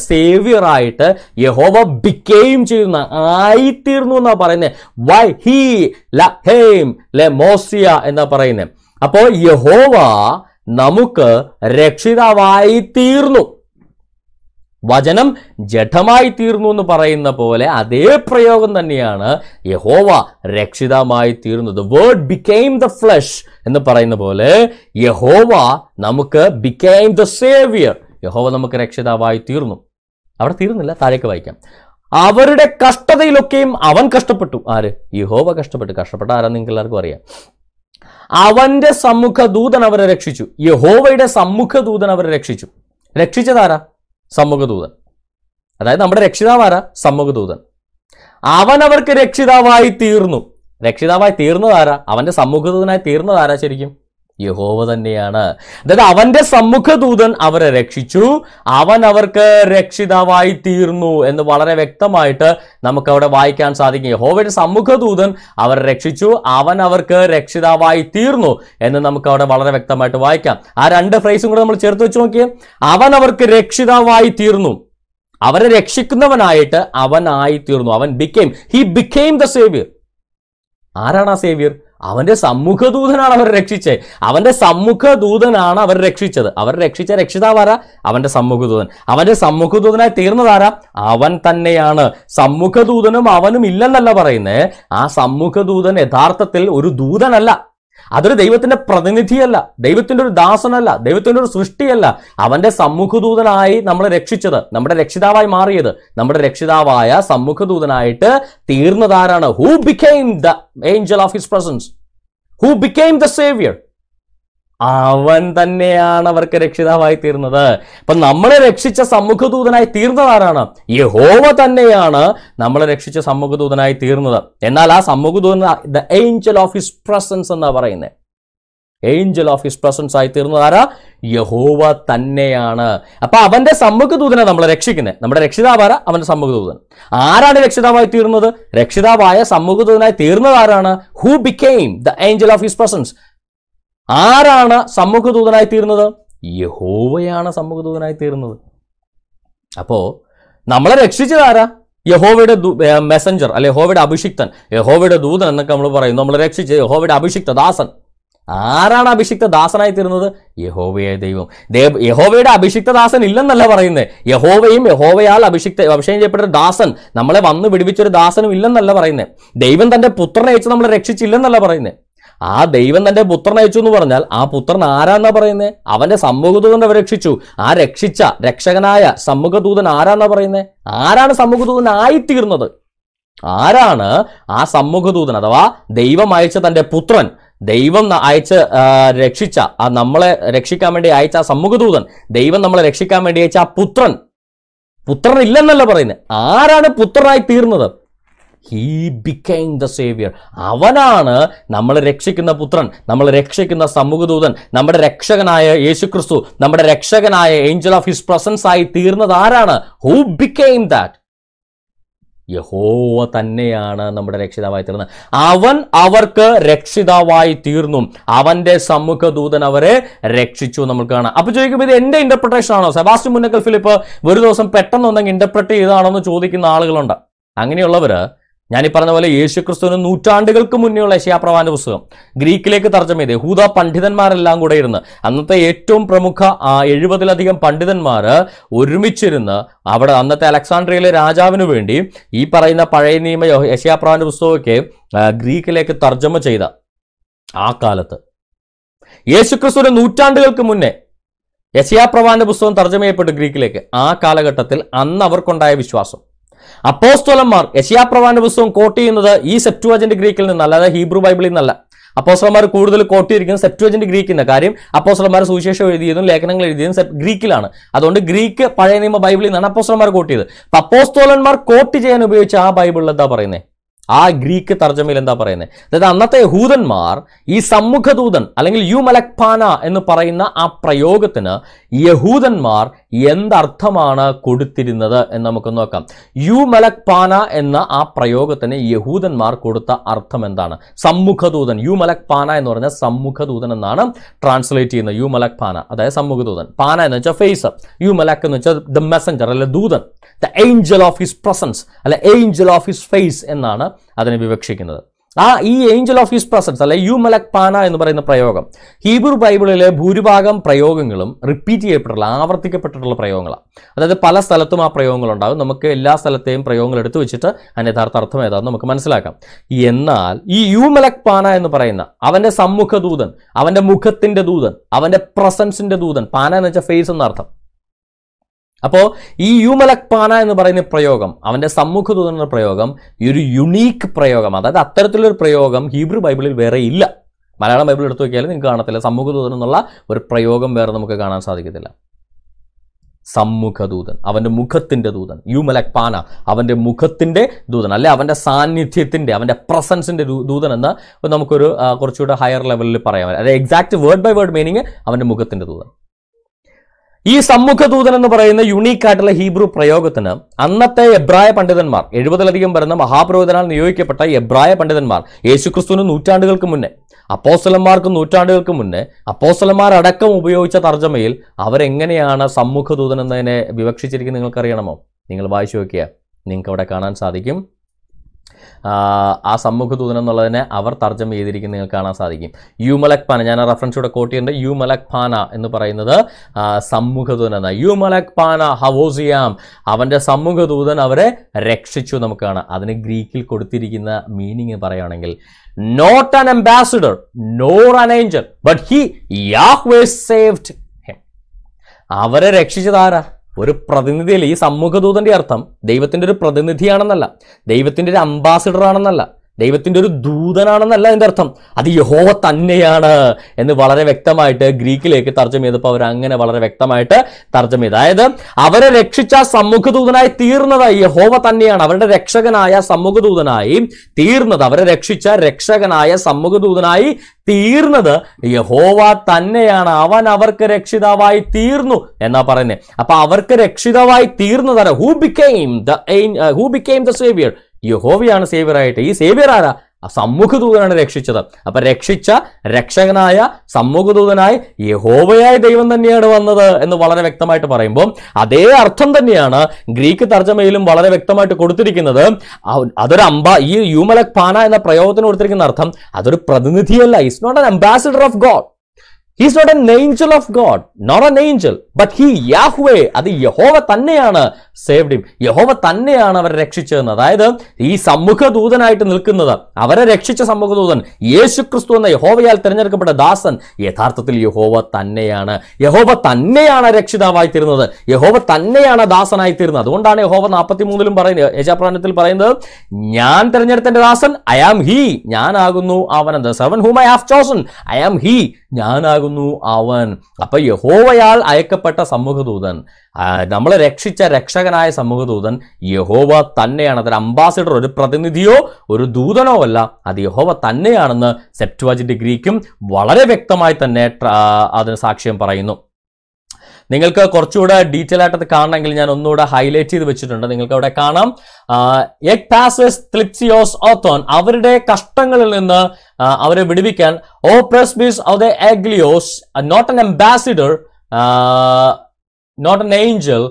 ആയിട്ട് യഹോവ ബിക്കെയിം ചെയ്യുന്ന ആയിത്തീർന്നു എന്നാ പറയുന്നത് വൈ ഹി ലഹേം ലെ മോസിയ എന്നാ പറയുന്നത് അപ്പോൾ യഹോവ നമുക്ക് രക്ഷിതാവായി തീർന്നു വചനം ജഠമായി തീർന്നു എന്ന് പറയുന്ന പോലെ അതേ പ്രയോഗം തന്നെയാണ് യഹോവ രക്ഷിതമായി തീർന്നത് വേർഡ് ബിക്കെയിം ദ ഫ്ലഷ് എന്ന് പറയുന്ന പോലെ യഹോവ നമുക്ക് ബിക്കെയിം ദ സേവിയർ യഹോവ നമുക്ക് രക്ഷിതാവായി തീർന്നു അവിടെ തീർന്നില്ല താഴേക്ക് വായിക്കാം അവരുടെ കഷ്ടതയിലൊക്കെയും അവൻ കഷ്ടപ്പെട്ടു ആര് യഹോവ കഷ്ടപ്പെട്ടു കഷ്ടപ്പെട്ട ആരാ നിങ്ങൾക്ക് എല്ലാവർക്കും അറിയാം അവന്റെ സമ്മുഖ ദൂതൻ അവരെ രക്ഷിച്ചു യഹോവയുടെ സമ്മുഖ ദൂതൻ അവരെ രക്ഷിച്ചു രക്ഷിച്ചതാരാ സമ്മുഖദൂതൻ അതായത് നമ്മുടെ രക്ഷിതാവാര സമ്മുഖദൂതൻ അവർക്ക് രക്ഷിതാവായി തീർന്നു രക്ഷിതാവായി തീർന്നതാരാ അവന്റെ സമ്മുഖദൂതനായി തീർന്നതാരാ ശരിക്കും യഹോവ തന്നെയാണ് അതായത് അവന്റെ സമ്മുഖദൂതൻ അവരെ രക്ഷിച്ചു അവൻ അവർക്ക് രക്ഷിതാവായി തീർന്നു എന്ന് വളരെ വ്യക്തമായിട്ട് നമുക്ക് അവിടെ വായിക്കാൻ സാധിക്കും യഹോവയുടെ സമ്മുഖദൂതൻ അവരെ രക്ഷിച്ചു അവൻ അവർക്ക് രക്ഷിതാവായി തീർന്നു എന്ന് നമുക്ക് അവിടെ വളരെ വ്യക്തമായിട്ട് വായിക്കാം ആ രണ്ട് ഫ്രൈസും കൂടെ നമ്മൾ ചേർത്ത് വെച്ച് നോക്കിയേ അവൻ അവർക്ക് രക്ഷിതാവായി തീർന്നു അവരെ രക്ഷിക്കുന്നവനായിട്ട് അവനായി തീർന്നു അവൻ became he became the saviour ആരാണ് ആ സേവ്യർ അവന്റെ സമ്മുഖ ദൂതനാണ് അവർ രക്ഷിച്ചത് അവന്റെ സമ്മുഖ ദൂതനാണ് അവർ രക്ഷിച്ചത് അവർ രക്ഷിച്ച രക്ഷിതാവാരാ അവന്റെ സമ്മുഖ ദൂതൻ അവന്റെ സമ്മുഖ ദൂതനായി തീർന്നതാരാ അവൻ തന്നെയാണ് സമ്മുഖ ദൂതനും അവനും ഇല്ലെന്നല്ല പറയുന്നത് ആ സമ്മുഖ ദൂതൻ യഥാർത്ഥത്തിൽ ഒരു ദൂതനല്ല അതൊരു ദൈവത്തിന്റെ പ്രതിനിധിയല്ല ദൈവത്തിന്റെ ഒരു ദാസനല്ല ദൈവത്തിന്റെ ഒരു സൃഷ്ടിയല്ല അവന്റെ സമ്മുഖദൂതനായി നമ്മളെ രക്ഷിച്ചത് നമ്മുടെ രക്ഷിതാവായി മാറിയത് നമ്മുടെ രക്ഷിതാവായ സമ്മുഖദൂതനായിട്ട് തീർന്നതാരാണ് who became the angel of his presence who became the saviour അവൻ തന്നെയാണ് അവർക്ക് രക്ഷിതാവായി തീർന്നത് അപ്പൊ നമ്മളെ രക്ഷിച്ച സമുഖദൂതനായി തീർന്നതാരാണ് യഹോവ തന്നെയാണ് നമ്മളെ രക്ഷിച്ച സമുഖദൂതനായി തീർന്നത് എന്നാൽ ആ സമുഖദൂതൻ the angel of his presence എന്നാണ് പറയുന്നത് ഏഞ്ചൽ ഓഫ് ഹിസ് പ്രസൻസ് ആയി തീർന്നത് ആരാ യഹോവ തന്നെയാണ് അപ്പൊ അവന്റെ സമ്മുഖദൂതനെ നമ്മളെ രക്ഷിക്കുന്നത് നമ്മുടെ രക്ഷിതാവാര അവന്റെ സമ്മുഖദൂതൻ ആരാണ് രക്ഷിതാവായി തീർന്നത് രക്ഷിതാവായ സമ്മുഖദൂതനായി തീർന്നത് ആരാണ് who became the angel of his presence ആരാണ് സമൂഹദൂതനായി തീരുന്നത് യഹോവയാണ് സമൂഹദൂതനായി തീരുന്നത് അപ്പോൾ നമ്മളെ രക്ഷിച്ചത് ആരാ യഹോവയുടെ മെസഞ്ചർ അല്ലെ യഹോവയുടെ അഭിഷിക്തൻ യഹോവയുടെ ദൂതൻ എന്നൊക്കെ നമ്മൾ പറയും നമ്മളെ രക്ഷിച്ച് യഹോവയുടെ അഭിഷിക്ത ദാസൻ ആരാണ് അഭിഷിക്ത ദാസനായി തീരുന്നത് യഹോവയായ ദൈവം ദേവ് യഹോവയുടെ അഭിഷിക്ത ദാസൻ ഇല്ലെന്നല്ല പറയുന്നത് യഹോവയും യഹോവയാൽ അഭിഷിക്ത അഭിഷേകം ചെയ്യപ്പെട്ട ദാസൻ നമ്മളെ വന്ന് വിടുവിച്ചൊരു ദാസനും ഇല്ലെന്നല്ല പറയുന്നത് ദൈവം തന്റെ പുത്രനെ അയച്ച് നമ്മളെ രക്ഷിച്ചില്ലെന്നല്ല പറയുന്നത് ആ ദൈവം തന്റെ പുത്രൻ അയച്ചു എന്ന് പറഞ്ഞാൽ ആ പുത്രൻ ആരാന്നാ പറയുന്നത് അവന്റെ സമൂഹദൂതൻ രക്ഷിച്ചു ആ രക്ഷിച്ച രക്ഷകനായ സമൂഹദൂതൻ ആരാന്നാ പറയുന്നത് ആരാണ് സമൂഹദൂതൻ ആയിത്തീർന്നത് ആരാണ് ആ സമൂഹദൂതൻ അഥവാ ദൈവം അയച്ച തന്റെ പുത്രൻ ദൈവം അയച്ച് രക്ഷിച്ച ആ നമ്മളെ രക്ഷിക്കാൻ വേണ്ടി അയച്ച ആ സമൂഹദൂതൻ ദൈവം നമ്മളെ രക്ഷിക്കാൻ വേണ്ടി അയച്ച ആ പുത്രൻ പുത്രൻ ഇല്ലെന്നല്ല പറയുന്നത് ആരാണ് പുത്രനായി തീർന്നത് ഹീ ബിക്കൈം ദ സേവിയർ അവനാണ് നമ്മൾ രക്ഷിക്കുന്ന പുത്രൻ നമ്മൾ രക്ഷിക്കുന്ന സമൂഹദൂതൻ നമ്മുടെ രക്ഷകനായ യേശു ക്രിസ്തു നമ്മുടെ രക്ഷകനായ ഏഞ്ചൽ ഓഫ് ഹിസ് പ്രസൻസ് ആയി തീർന്നത് ആരാണ് ഹൂ ബിക്കൈം ദാറ്റ് യഹോവ തന്നെയാണ് നമ്മുടെ രക്ഷിതാവായി തീർന്നത് അവൻ അവർക്ക് രക്ഷിതാവായി തീർന്നു അവന്റെ സമുഖദൂതൻ അവരെ രക്ഷിച്ചു നമുക്ക് കാണാം അപ്പൊ ചോദിക്കുമ്പോൾ ഇത് എന്റെ ഇന്റർപ്രിട്ടേഷൻ ആണോ സെബാസ്റ്റ്യൻ മുന്നക്കൽ ഫിലിപ്പ് ഒരു ദിവസം പെട്ടെന്ന് ഒന്നെങ്കിൽ ഇന്റർപ്രിട്ട് ചെയ്താണോ എന്ന് ചോദിക്കുന്ന ആളുകളുണ്ട് അങ്ങനെയുള്ളവര് ഞാൻ ഈ പറഞ്ഞ പോലെ യേശുക്രിസ്തുവിന് നൂറ്റാണ്ടുകൾക്ക് മുന്നേയുള്ള യശയാപ്രവാന്റെ പുസ്തകം ഗ്രീക്കിലേക്ക് തർജ്ജം ചെയ്ത് ഹൂത പണ്ഡിതന്മാരെല്ലാം കൂടെ ഇരുന്ന് അന്നത്തെ ഏറ്റവും പ്രമുഖ എഴുപതിലധികം പണ്ഡിതന്മാർ ഒരുമിച്ചിരുന്ന് അവിടെ അന്നത്തെ അലക്സാണ്ട്രിയയിലെ രാജാവിന് വേണ്ടി ഈ പറയുന്ന പഴയ നിയമ യശയാപ്രവാന്റെ പുസ്തകമൊക്കെ ഗ്രീക്കിലേക്ക് തർജ്ജമ ചെയ്ത ആ കാലത്ത് യേശുക്രിസ്തുവിന് നൂറ്റാണ്ടുകൾക്ക് മുന്നേ യശയാപ്രവാന്റെ പുസ്തകം തർജ്ജമ ചെയ്യപ്പെട്ടു ഗ്രീക്കിലേക്ക് ആ കാലഘട്ടത്തിൽ അന്ന് അവർക്കുണ്ടായ വിശ്വാസം അപ്പോസ്തോലന്മാർ യശയാപ്രവാന്റെ പുസ്തകം കോട്ട് ചെയ്യുന്നത് ഈ സെപ്റ്റുവജന്റ് ഗ്രീക്കിൽ നിന്ന് അല്ലാതെ ഹീബ്രു ബൈബിളിൽ നിന്നല്ല അപ്പോസ്റ്റർമാർ കൂടുതൽ കോട്ട് ചെയ്തിരിക്കുന്നത് സെപ്റ്റുവജന്റ് ഗ്രീക്കിന്റെ കാര്യം അപ്പോസ്റ്റർമാർ സുവിശേഷം എഴുതിയതും ലേഖനങ്ങൾ എഴുതിയതും ഗ്രീക്കിലാണ് അതുകൊണ്ട് ഗ്രീക്ക് പഴയ നിയമ ബൈബിളിൽ നിന്നാണ് അപ്പോസ്റ്റർമാർ കോട്ട് ചെയ്ത് അപ്പോസ്തോലന്മാർ കോട്ട് ചെയ്യാൻ ഉപയോഗിച്ച ആ ബൈബിളിൽ എന്താ പറയുന്നത് ആ ഗ്രീക്ക് തർജ്ജമയിൽ എന്താ പറയുന്നത് അതായത് അന്നത്തെ യഹൂദന്മാർ ഈ സമ്മുഖദൂതൻ അല്ലെങ്കിൽ യു മലക്പാന എന്ന് പറയുന്ന ആ പ്രയോഗത്തിന് യഹൂദന്മാർ എന്തർത്ഥമാണ് കൊടുത്തിരുന്നത് എന്ന് നമുക്ക് നോക്കാം യു മലക്പാന എന്ന ആ പ്രയോഗത്തിന് യഹൂദന്മാർ കൊടുത്ത അർത്ഥം എന്താണ് സമ്മുഖദൂതൻ യു മലക്പാന എന്ന് പറഞ്ഞ സമ്മുഖദൂതൻ എന്നാണ് ട്രാൻസ്ലേറ്റ് ചെയ്യുന്നത് യു മലക്പാന അതായത് സമ്മുഖദൂതൻ പാന എന്ന് വെച്ചാൽ ഫേസ് യു മലക് എന്ന് വെച്ചാൽ ദ മെസഞ്ചർ അല്ലെ ദൂതൻ the angel of his presence അല്ലെ ഏഞ്ചൽ ഓഫ് ഹിസ് ഫേസ് എന്നാണ് അതിനെ വിവക്ഷിക്കുന്നത് ആ ഈ ഏഞ്ചൽ ഓഫ് ഹിസ് പ്രസൻസ് അല്ലെ യു മലക് പാന എന്ന് പറയുന്ന പ്രയോഗം ഹീബ്രു ബൈബിളിലെ ഭൂരിഭാഗം പ്രയോഗങ്ങളും റിപ്പീറ്റ് ചെയ്യപ്പെട്ടിട്ടുള്ള ആവർത്തിക്കപ്പെട്ടിട്ടുള്ള പ്രയോഗങ്ങളാണ് അതായത് പല സ്ഥലത്തും ആ പ്രയോഗങ്ങൾ ഉണ്ടാകും നമുക്ക് എല്ലാ സ്ഥലത്തെയും പ്രയോഗങ്ങൾ എടുത്തു വെച്ചിട്ട് അതിന് യഥാർത്ഥ അർത്ഥം ഏതാണെന്ന് നമുക്ക് മനസ്സിലാക്കാം എന്നാൽ ഈ യു മലക് പാന എന്ന് പറയുന്ന അവൻ്റെ സമ്മുഖ ദൂതൻ അവൻ്റെ മുഖത്തിൻ്റെ ദൂതൻ അവൻ്റെ പ്രസൻസിൻ്റെ ദൂതൻ പാന എന്ന് വെച്ചാൽ ഫേസ് എന്നർത്ഥം അപ്പോൾ ഈ യുമലക്പാന എന്ന് പറയുന്ന പ്രയോഗം അവൻ്റെ സമ്മുഖത്ത് തുടങ്ങുന്ന പ്രയോഗം ഈ ഒരു യുണീക്ക് പ്രയോഗം അതായത് അത്തരത്തിലൊരു പ്രയോഗം ഹീബ്രു ബൈബിളിൽ വേറെ ഇല്ല മലയാളം ബൈബിൾ എടുത്തു നോക്കിയാൽ നിങ്ങൾക്ക് കാണത്തില്ല സമ്മുഖദൂതൻ എന്നുള്ള ഒരു പ്രയോഗം വേറെ നമുക്ക് കാണാൻ സാധിക്കത്തില്ല സമ്മുഖദൂതൻ അവൻ്റെ മുഖത്തിൻ്റെ ദൂതൻ പാന അവൻ്റെ മുഖത്തിൻ്റെ ദൂതൻ അല്ലെ അവൻ്റെ സാന്നിധ്യത്തിൻ്റെ അവൻ്റെ പ്രസൻസിൻ്റെ ദൂതൻ എന്ന് നമുക്കൊരു കുറച്ചുകൂടെ ഹയർ ലെവലിൽ പറയാൻ അതായത് exact word by word meaning അവൻ്റെ മുഖത്തിൻ്റെ ദൂതൻ ഈ ദൂതൻ എന്ന് പറയുന്ന യുണീക് ആയിട്ടുള്ള ഹീബ്രു പ്രയോഗത്തിന് അന്നത്തെ എബ്രായ പണ്ഡിതന്മാർ എഴുപതിലധികം വരുന്ന മഹാപ്രവചനാൽ നിയോഗിക്കപ്പെട്ട എബ്രായ പണ്ഡിതന്മാർ യേശുക്രിസ്തുവിന് നൂറ്റാണ്ടുകൾക്ക് മുന്നേ അപ്പോസ്റ്റലന്മാർക്ക് നൂറ്റാണ്ടുകൾക്ക് മുന്നേ അപ്പോസ്റ്റലന്മാർ അടക്കം ഉപയോഗിച്ച തർജ്ജമയിൽ അവരെങ്ങനെയാണ് ദൂതൻ എന്നതിനെ വിവക്ഷിച്ചിരിക്കുന്നത് നിങ്ങൾക്കറിയണമോ നിങ്ങൾ വായിച്ചു നോക്കിയാൽ നിങ്ങൾക്ക് അവിടെ കാണാൻ സാധിക്കും ആ സമൂഹ ദൂതൻ എന്നുള്ളതിനെ അവർ തർജ്ജം ചെയ്തിരിക്കുന്നത് നിങ്ങൾക്ക് കാണാൻ സാധിക്കും യു മലക് പാന ഞാൻ റഫറൻസ് ഇവിടെ കോട്ടിയുണ്ട് യു മലക് പാന എന്ന് പറയുന്നത് സമൂഹ ദൂതൻ എന്ന യു മലക് പാന ഹവോസിയാം അവൻ്റെ സമൂഹ ദൂതൻ അവരെ രക്ഷിച്ചു നമുക്ക് കാണാം അതിന് ഗ്രീക്കിൽ കൊടുത്തിരിക്കുന്ന മീനിങ് പറയുകയാണെങ്കിൽ not an ambassador nor an angel but he Yahweh saved അവരെ രക്ഷിച്ചതാരാ ഒരു പ്രതിനിധിയിൽ ഈ സമൂഹദൂതന്റെ അർത്ഥം ദൈവത്തിന്റെ ഒരു പ്രതിനിധിയാണെന്നല്ല ദൈവത്തിന്റെ ഒരു അംബാസിഡർ ആണെന്നല്ല ദൈവത്തിൻ്റെ ഒരു ദൂതനാണെന്നല്ല അതിൻ്റെ അർത്ഥം അത് യഹോവ തന്നെയാണ് എന്ന് വളരെ വ്യക്തമായിട്ട് ഗ്രീക്കിലേക്ക് തർജ്ജം ചെയ്തപ്പോൾ അവർ അങ്ങനെ വളരെ വ്യക്തമായിട്ട് തർജ്ജം ചെയ്തു അതായത് അവരെ രക്ഷിച്ച ദൂതനായി തീർന്നതായി യഹോവ തന്നെയാണ് അവരുടെ രക്ഷകനായ ദൂതനായി തീർന്നത് അവരെ രക്ഷിച്ച രക്ഷകനായ ദൂതനായി തീർന്നത് യഹോവ തന്നെയാണ് അവൻ അവർക്ക് രക്ഷിതാവായി തീർന്നു എന്നാ പറയുന്നത് അപ്പൊ അവർക്ക് രക്ഷിതാവായി തീർന്നതാണ് who became do became the saviour യഹോവയാണ് സേവ്യറായിട്ട് ഈ സേവ്യർ ആരാ സമൂഹദൂതനാണ് രക്ഷിച്ചത് അപ്പൊ രക്ഷിച്ച രക്ഷകനായ സമൂഹദൂതനായി യഹോവയായ ദൈവം തന്നെയാണ് വന്നത് എന്ന് വളരെ വ്യക്തമായിട്ട് പറയുമ്പോൾ അതേ അർത്ഥം തന്നെയാണ് ഗ്രീക്ക് തർജ്ജമയിലും വളരെ വ്യക്തമായിട്ട് കൊടുത്തിരിക്കുന്നത് അതൊരു അംബ ഈ യൂമലക് പാന എന്ന പ്രയോഗത്തിന് കൊടുത്തിരിക്കുന്ന അർത്ഥം അതൊരു പ്രതിനിധിയല്ല it's not an ambassador of God he's not an angel of God not an angel but he Yahweh അത് യഹോവ തന്നെയാണ് സേവ്ഡ് ഹിം യഹോവ തന്നെയാണ് അവരെ രക്ഷിച്ചതെന്ന് അതായത് ഈ സമൂഹ ദൂതനായിട്ട് നിൽക്കുന്നത് അവരെ രക്ഷിച്ച സമൂഹ ദൂതൻ യേശു ക്രിസ്തു എന്ന യഹോവയാൽ തിരഞ്ഞെടുക്കപ്പെട്ട ദാസൻ യഥാർത്ഥത്തിൽ യഹോവ തന്നെയാണ് യഹോവ തന്നെയാണ് രക്ഷിതാവായി തീരുന്നത് യഹോവ തന്നെയാണ് ദാസനായി തീരുന്നത് അതുകൊണ്ടാണ് യഹോവ നാൽപ്പത്തി മൂന്നിലും പറയുന്നത് യജാപ്രാണത്തിൽ പറയുന്നത് ഞാൻ തിരഞ്ഞെടുത്ത ദാസൻ ഐ ആം ഹി ഞാനാകുന്നു അവൻ എന്ത് servant whom I have chosen I am he ഞാനാകുന്നു അവൻ അപ്പൊ യഹോവയാൽ അയക്കപ്പെട്ട സമൂഹദൂതൻ നമ്മളെ രക്ഷിച്ച രക്ഷകനായ സമൂഹദൂതൻ യഹോവ തന്നെയാണ് അതൊരു അംബാസിഡർ ഒരു പ്രതിനിധിയോ ഒരു ദൂതനോ അല്ല അത് യഹോവ തന്നെയാണെന്ന് സെപ്റ്റുവാജിന്റെ ഗ്രീക്കും വളരെ വ്യക്തമായി തന്നെ അതിന് സാക്ഷ്യം പറയുന്നു നിങ്ങൾക്ക് കുറച്ചുകൂടെ ഡീറ്റെയിൽ ആയിട്ട് കാണണമെങ്കിൽ ഞാൻ ഒന്നുകൂടെ ഹൈലൈറ്റ് ചെയ്ത് വെച്ചിട്ടുണ്ട് നിങ്ങൾക്ക് അവിടെ കാണാം എക് പാസസ് ക്ലിപ്സിയോസ് ഓത്തോൺ അവരുടെ കഷ്ടങ്ങളിൽ നിന്ന് അവരെ വിടുവിക്കാൻ ഓ പ്രസ് ബീസ് ഓഫ് ദ എഗ്ലിയോസ് not an ambassador not an angel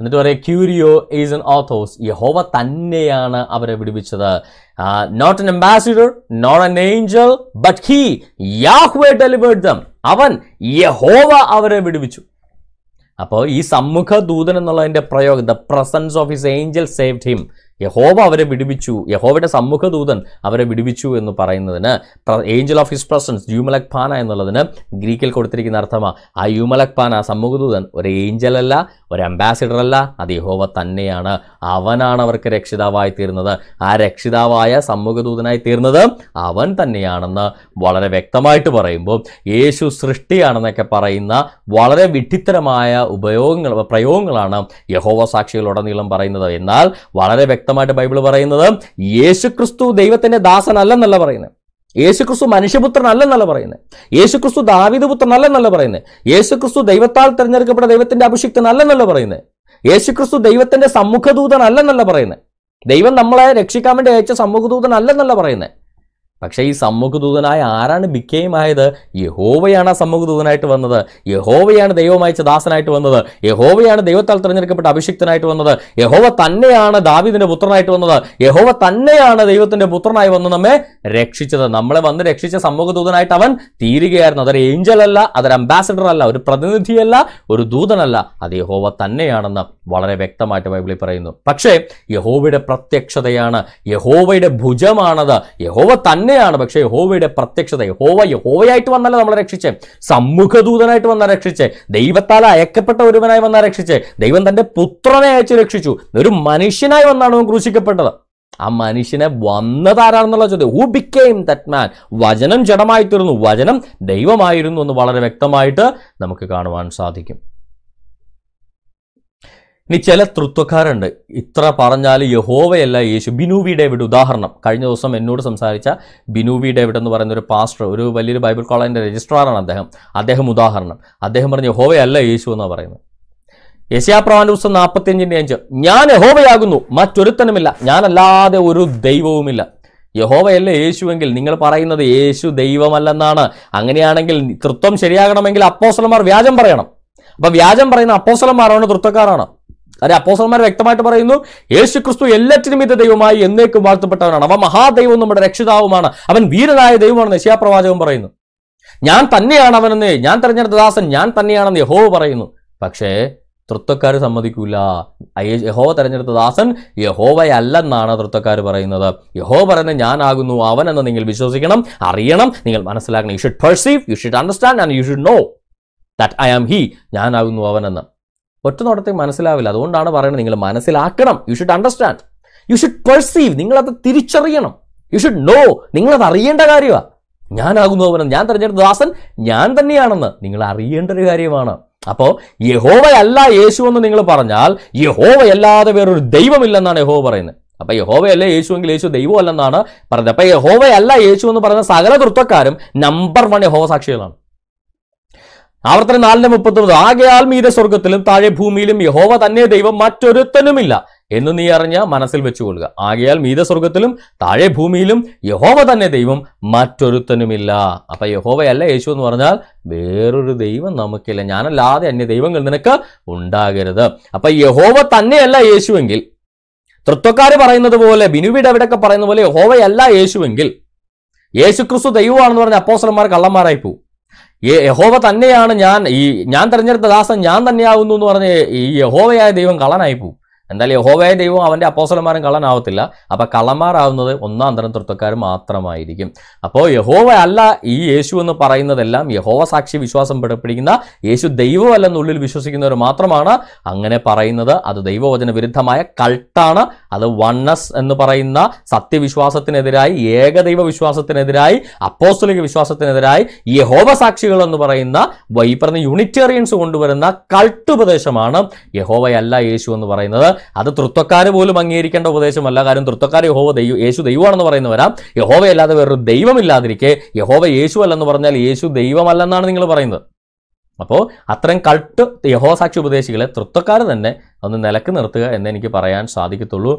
എന്നിട്ട് പറയാം ക്യൂരിയോ ഈസ് എൻ ഓത്തോസ് യഹോവ തന്നെയാണ് അവരെ വിടുവിച്ചത് not an ambassador not an angel but he Yah delivered them അവൻ യഹോവ അവരെ വിടുവിച്ചു അപ്പോൾ ഈ സമ്മുഖ ദൂതൻ എന്നുള്ളതിൻ്റെ പ്രയോഗം the presence of his angel saved him യഹോവ അവരെ വിടുവിച്ചു യഹോവയുടെ സമ്മുഖദൂതൻ അവരെ വിടുവിച്ചു എന്ന് പറയുന്നതിന് ഏഞ്ചൽ ഓഫ് ഹിസ് പ്രസൻസ് യൂമലക് പാന എന്നുള്ളതിന് ഗ്രീക്കിൽ കൊടുത്തിരിക്കുന്ന അർത്ഥമാണ് ആ യൂമലക് പാന സമ്മുഖദൂതൻ ഒരു ഏഞ്ചൽ അല്ല ഒരു അംബാസിഡർ അല്ല അത് യഹോവ തന്നെയാണ് അവനാണ് അവർക്ക് രക്ഷിതാവായി തീർന്നത് ആ രക്ഷിതാവായ സമ്മുഖദൂതനായി തീർന്നത് അവൻ തന്നെയാണെന്ന് വളരെ വ്യക്തമായിട്ട് പറയുമ്പോൾ യേശു സൃഷ്ടിയാണെന്നൊക്കെ പറയുന്ന വളരെ വിഡ്ഢിത്തരമായ ഉപയോഗങ്ങൾ പ്രയോഗങ്ങളാണ് യഹോവ സാക്ഷികളുടനീളം പറയുന്നത് എന്നാൽ വളരെ വ്യക്ത വ്യക്തമായിട്ട് ബൈബിൾ പറയുന്നത് യേശുക്രിസ്തു ദൈവത്തിന്റെ ദാസനല്ലെന്നല്ല പറയുന്നത് യേശുക്രിസ്തു മനുഷ്യപുത്രനല്ലെന്നല്ല പറയുന്നത് യേശുക്രിസ്തു ദാവിദ പുത്രനല്ലെന്നല്ല പറയുന്നത് യേശുക്രിസ്തു ദൈവത്താൽ തിരഞ്ഞെടുക്കപ്പെട്ട ദൈവത്തിന്റെ അഭിഷിക്തനല്ലെന്നല്ല പറയുന്നത് യേശുക്രിസ്തു ദൈവത്തിന്റെ സമ്മുഖദൂതനല്ലെന്നല്ല പറയുന്നത് ദൈവം നമ്മളെ രക്ഷിക്കാൻ വേണ്ടി അയച്ച അല്ലെന്നല്ല പറയുന്നത് പക്ഷേ ഈ സമ്മുഖദൂതനായ ആരാണ് ബിക്കേം ആയത് യഹോവയാണ് ആ സമ്മുഖദൂതനായിട്ട് വന്നത് യഹോവയാണ് ദൈവം അയച്ച ദാസനായിട്ട് വന്നത് യഹോവയാണ് ദൈവത്താൽ തിരഞ്ഞെടുക്കപ്പെട്ട അഭിഷിക്തനായിട്ട് വന്നത് യഹോവ തന്നെയാണ് ദാവിദിന്റെ പുത്രനായിട്ട് വന്നത് യഹോവ തന്നെയാണ് ദൈവത്തിന്റെ പുത്രനായി വന്ന് നമ്മെ രക്ഷിച്ചത് നമ്മളെ വന്ന് രക്ഷിച്ച സമ്മുഖദൂതനായിട്ട് അവൻ തീരുകയായിരുന്നു അതൊരു ഏഞ്ചൽ അല്ല അതൊരു അംബാസഡർ അല്ല ഒരു പ്രതിനിധിയല്ല ഒരു ദൂതനല്ല അത് യഹോവ തന്നെയാണെന്ന് വളരെ വ്യക്തമായിട്ട് ബൈബിളിൽ പറയുന്നു പക്ഷേ യഹോവയുടെ പ്രത്യക്ഷതയാണ് യഹോവയുടെ ഭുജമാണത് യഹോവ തന്നെ തന്നെയാണ് പക്ഷേ ഹോവയുടെ പ്രത്യക്ഷത ഹോവ യഹോവയായിട്ട് വന്നല്ല നമ്മളെ രക്ഷിച്ചേ സമൂഹദൂതനായിട്ട് വന്ന രക്ഷിച്ച് ദൈവത്താൽ അയക്കപ്പെട്ട ഒരുവനായി വന്ന രക്ഷിച്ച് ദൈവം തന്റെ പുത്രനെ അയച്ച് രക്ഷിച്ചു ഒരു മനുഷ്യനായി വന്നാണ് അവൻ ക്രൂശിക്കപ്പെട്ടത് ആ മനുഷ്യനെ വന്നതാരാണെന്നുള്ള ചോദ്യം ഹു ബിക്കെയിം ദറ്റ് മാൻ വചനം ജഡമായി തീർന്നു വചനം ദൈവമായിരുന്നു എന്ന് വളരെ വ്യക്തമായിട്ട് നമുക്ക് കാണുവാൻ സാധിക്കും ഇനി ചില തൃത്വക്കാരുണ്ട് ഇത്ര പറഞ്ഞാൽ യഹോവയല്ല യേശു ബിനുവി ഡേവിഡ് ഉദാഹരണം കഴിഞ്ഞ ദിവസം എന്നോട് സംസാരിച്ച ബിനുവി ഡേവിഡ് എന്ന് പറയുന്ന ഒരു പാസ്റ്റർ ഒരു വലിയൊരു ബൈബിൾ കോളേജിൻ്റെ രജിസ്ട്രാറാണ് അദ്ദേഹം അദ്ദേഹം ഉദാഹരണം അദ്ദേഹം പറഞ്ഞ യഹോവയല്ല യേശു എന്നാണ് പറയുന്നത് യശയാപ്രവാൻ്റെ ദിവസം നാൽപ്പത്തിയഞ്ചിൻ്റെ അഞ്ച് ഞാൻ യഹോവയാകുന്നു മറ്റൊരുത്തനുമില്ല ഞാനല്ലാതെ ഒരു ദൈവവുമില്ല യഹോവയല്ല യേശുവെങ്കിൽ നിങ്ങൾ പറയുന്നത് യേശു ദൈവമല്ലെന്നാണ് അങ്ങനെയാണെങ്കിൽ തൃത്വം ശരിയാകണമെങ്കിൽ അപ്പോസലന്മാർ വ്യാജം പറയണം അപ്പം വ്യാജം പറയുന്ന അപ്പോസലന്മാരാണ് തൃത്വക്കാരാണോ അതെ അപ്പോസന്മാർ വ്യക്തമായിട്ട് പറയുന്നു യേശു ക്രിസ്തു എല്ലാറ്റിനും ഇത് ദൈവമായി എന്നേക്കും വാഴ്ത്തപ്പെട്ടവനാണ് അവൻ മഹാദൈവം നമ്മുടെ രക്ഷിതാവുമാണ് അവൻ വീരനായ ദൈവമാണ് നിശയാപ്രവാചകം പറയുന്നു ഞാൻ തന്നെയാണ് അവനെന്ന് ഞാൻ തെരഞ്ഞെടുത്ത ദാസൻ ഞാൻ തന്നെയാണെന്ന് യഹോവ് പറയുന്നു പക്ഷേ തൃത്വക്കാർ സമ്മതിക്കൂല യഹോവ തെരഞ്ഞെടുത്ത ദാസൻ യഹോവയല്ലെന്നാണ് തൃത്വക്കാർ പറയുന്നത് യഹോവ പറയുന്നത് ഞാനാകുന്നു എന്ന് നിങ്ങൾ വിശ്വസിക്കണം അറിയണം നിങ്ങൾ മനസ്സിലാക്കണം you should perceive you should understand and you should know that I am he ഞാനാകുന്നു എന്ന് ഒറ്റ നോട്ടത്തിൽ മനസ്സിലാവില്ല അതുകൊണ്ടാണ് പറയുന്നത് നിങ്ങൾ മനസ്സിലാക്കണം you should understand you should perceive നിങ്ങളത് തിരിച്ചറിയണം യു ഷുഡ് നോ നിങ്ങളത് അറിയേണ്ട കാര്യമാണ് ഞാനാകുന്നു അവനെന്ന് ഞാൻ തിരഞ്ഞെടുത്ത ദാസൻ ഞാൻ തന്നെയാണെന്ന് നിങ്ങൾ അറിയേണ്ട ഒരു കാര്യമാണ് അപ്പോൾ യഹോവയല്ല യേശു എന്ന് നിങ്ങൾ പറഞ്ഞാൽ യഹോവയല്ലാതെ വേറൊരു ദൈവമില്ലെന്നാണ് യഹോവ പറയുന്നത് അപ്പൊ യഹോവയല്ല യേശുവെങ്കിൽ യേശു ദൈവമല്ലെന്നാണ് പറയുന്നത് അപ്പൊ യഹോവയല്ല യേശു എന്ന് പറയുന്ന സകല കൃത്വക്കാരും നമ്പർ വൺ യഹോവ സാക്ഷികളാണ് ആവർത്തനം നാലിന് മുപ്പത്തൊമ്പത് ആകയാൽ മീര സ്വർഗത്തിലും താഴെ ഭൂമിയിലും യഹോവ തന്നെ ദൈവം മറ്റൊരുത്തനുമില്ല എന്ന് നീ അറിഞ്ഞ മനസ്സിൽ വെച്ചുകൊള്ളുക ആകയാൽ മീത സ്വർഗത്തിലും താഴെ ഭൂമിയിലും യഹോവ തന്നെ ദൈവം മറ്റൊരുത്തനുമില്ല അപ്പൊ യഹോവയല്ല യേശു എന്ന് പറഞ്ഞാൽ വേറൊരു ദൈവം നമുക്കില്ല ഞാനല്ലാതെ അന്യ ദൈവങ്ങൾ നിനക്ക് ഉണ്ടാകരുത് അപ്പൊ യഹോവ തന്നെയല്ല യേശുവെങ്കിൽ തൃത്വക്കാർ പറയുന്നത് പോലെ ബിനുവിഡ് അവിടെയൊക്കെ പറയുന്ന പോലെ യഹോവയല്ല യേശുവെങ്കിൽ യേശുക്രിസ്തു ദൈവമാണെന്ന് പറഞ്ഞ അപ്പോസലന്മാർ കള്ളന്മാരായി പോകും യഹോവ തന്നെയാണ് ഞാൻ ഈ ഞാൻ തിരഞ്ഞെടുത്ത ദാസൻ ഞാൻ തന്നെയാവുന്നു എന്ന് പറഞ്ഞ് ഈ യഹോവയായ ദൈവം കളനായി പോവും എന്തായാലും യഹോവയും ദൈവവും അവൻ്റെ അപ്പോസലന്മാരും കള്ളനാവത്തില്ല അപ്പം കള്ളന്മാരാവുന്നത് ഒന്നാം തരം തൃത്വക്കാർ മാത്രമായിരിക്കും അപ്പോൾ യഹോവ അല്ല ഈ യേശു എന്ന് പറയുന്നതെല്ലാം യഹോവ സാക്ഷി വിശ്വാസം പിടിപ്പിടിക്കുന്ന യേശു ദൈവമല്ലെന്നുള്ളിൽ വിശ്വസിക്കുന്നവർ മാത്രമാണ് അങ്ങനെ പറയുന്നത് അത് ദൈവവചന വിരുദ്ധമായ കൾട്ടാണ് അത് വണ്ണസ് എന്ന് പറയുന്ന സത്യവിശ്വാസത്തിനെതിരായി ഏകദൈവ വിശ്വാസത്തിനെതിരായി അപ്പോസ്തലിക വിശ്വാസത്തിനെതിരായി യഹോവ സാക്ഷികൾ എന്ന് പറയുന്ന ഈ യൂണിറ്റേറിയൻസ് കൊണ്ടുവരുന്ന കൾട്ടുപദേശമാണ് യഹോവയല്ല യേശു എന്ന് പറയുന്നത് അത് തൃത്വക്കാർ പോലും അംഗീകരിക്കേണ്ട ഉപദേശമല്ല കാരണം തൃത്വക്കാർ യഹോവ ദൈവം യേശു ദൈവമാണെന്ന് പറയുന്നവരാ യഹോവയല്ലാതെ വേറൊരു ദൈവമില്ലാതിരിക്കെ യഹോവ യേശു അല്ലെന്ന് പറഞ്ഞാൽ യേശു ദൈവമല്ലെന്നാണ് നിങ്ങൾ പറയുന്നത് അപ്പോൾ അത്രയും കൾട്ട് യഹോസാക്ഷി ഉപദേശികളെ തൃത്വക്കാർ തന്നെ ഒന്ന് നിലക്ക് നിർത്തുക എന്നെനിക്ക് പറയാൻ സാധിക്കത്തുള്ളൂ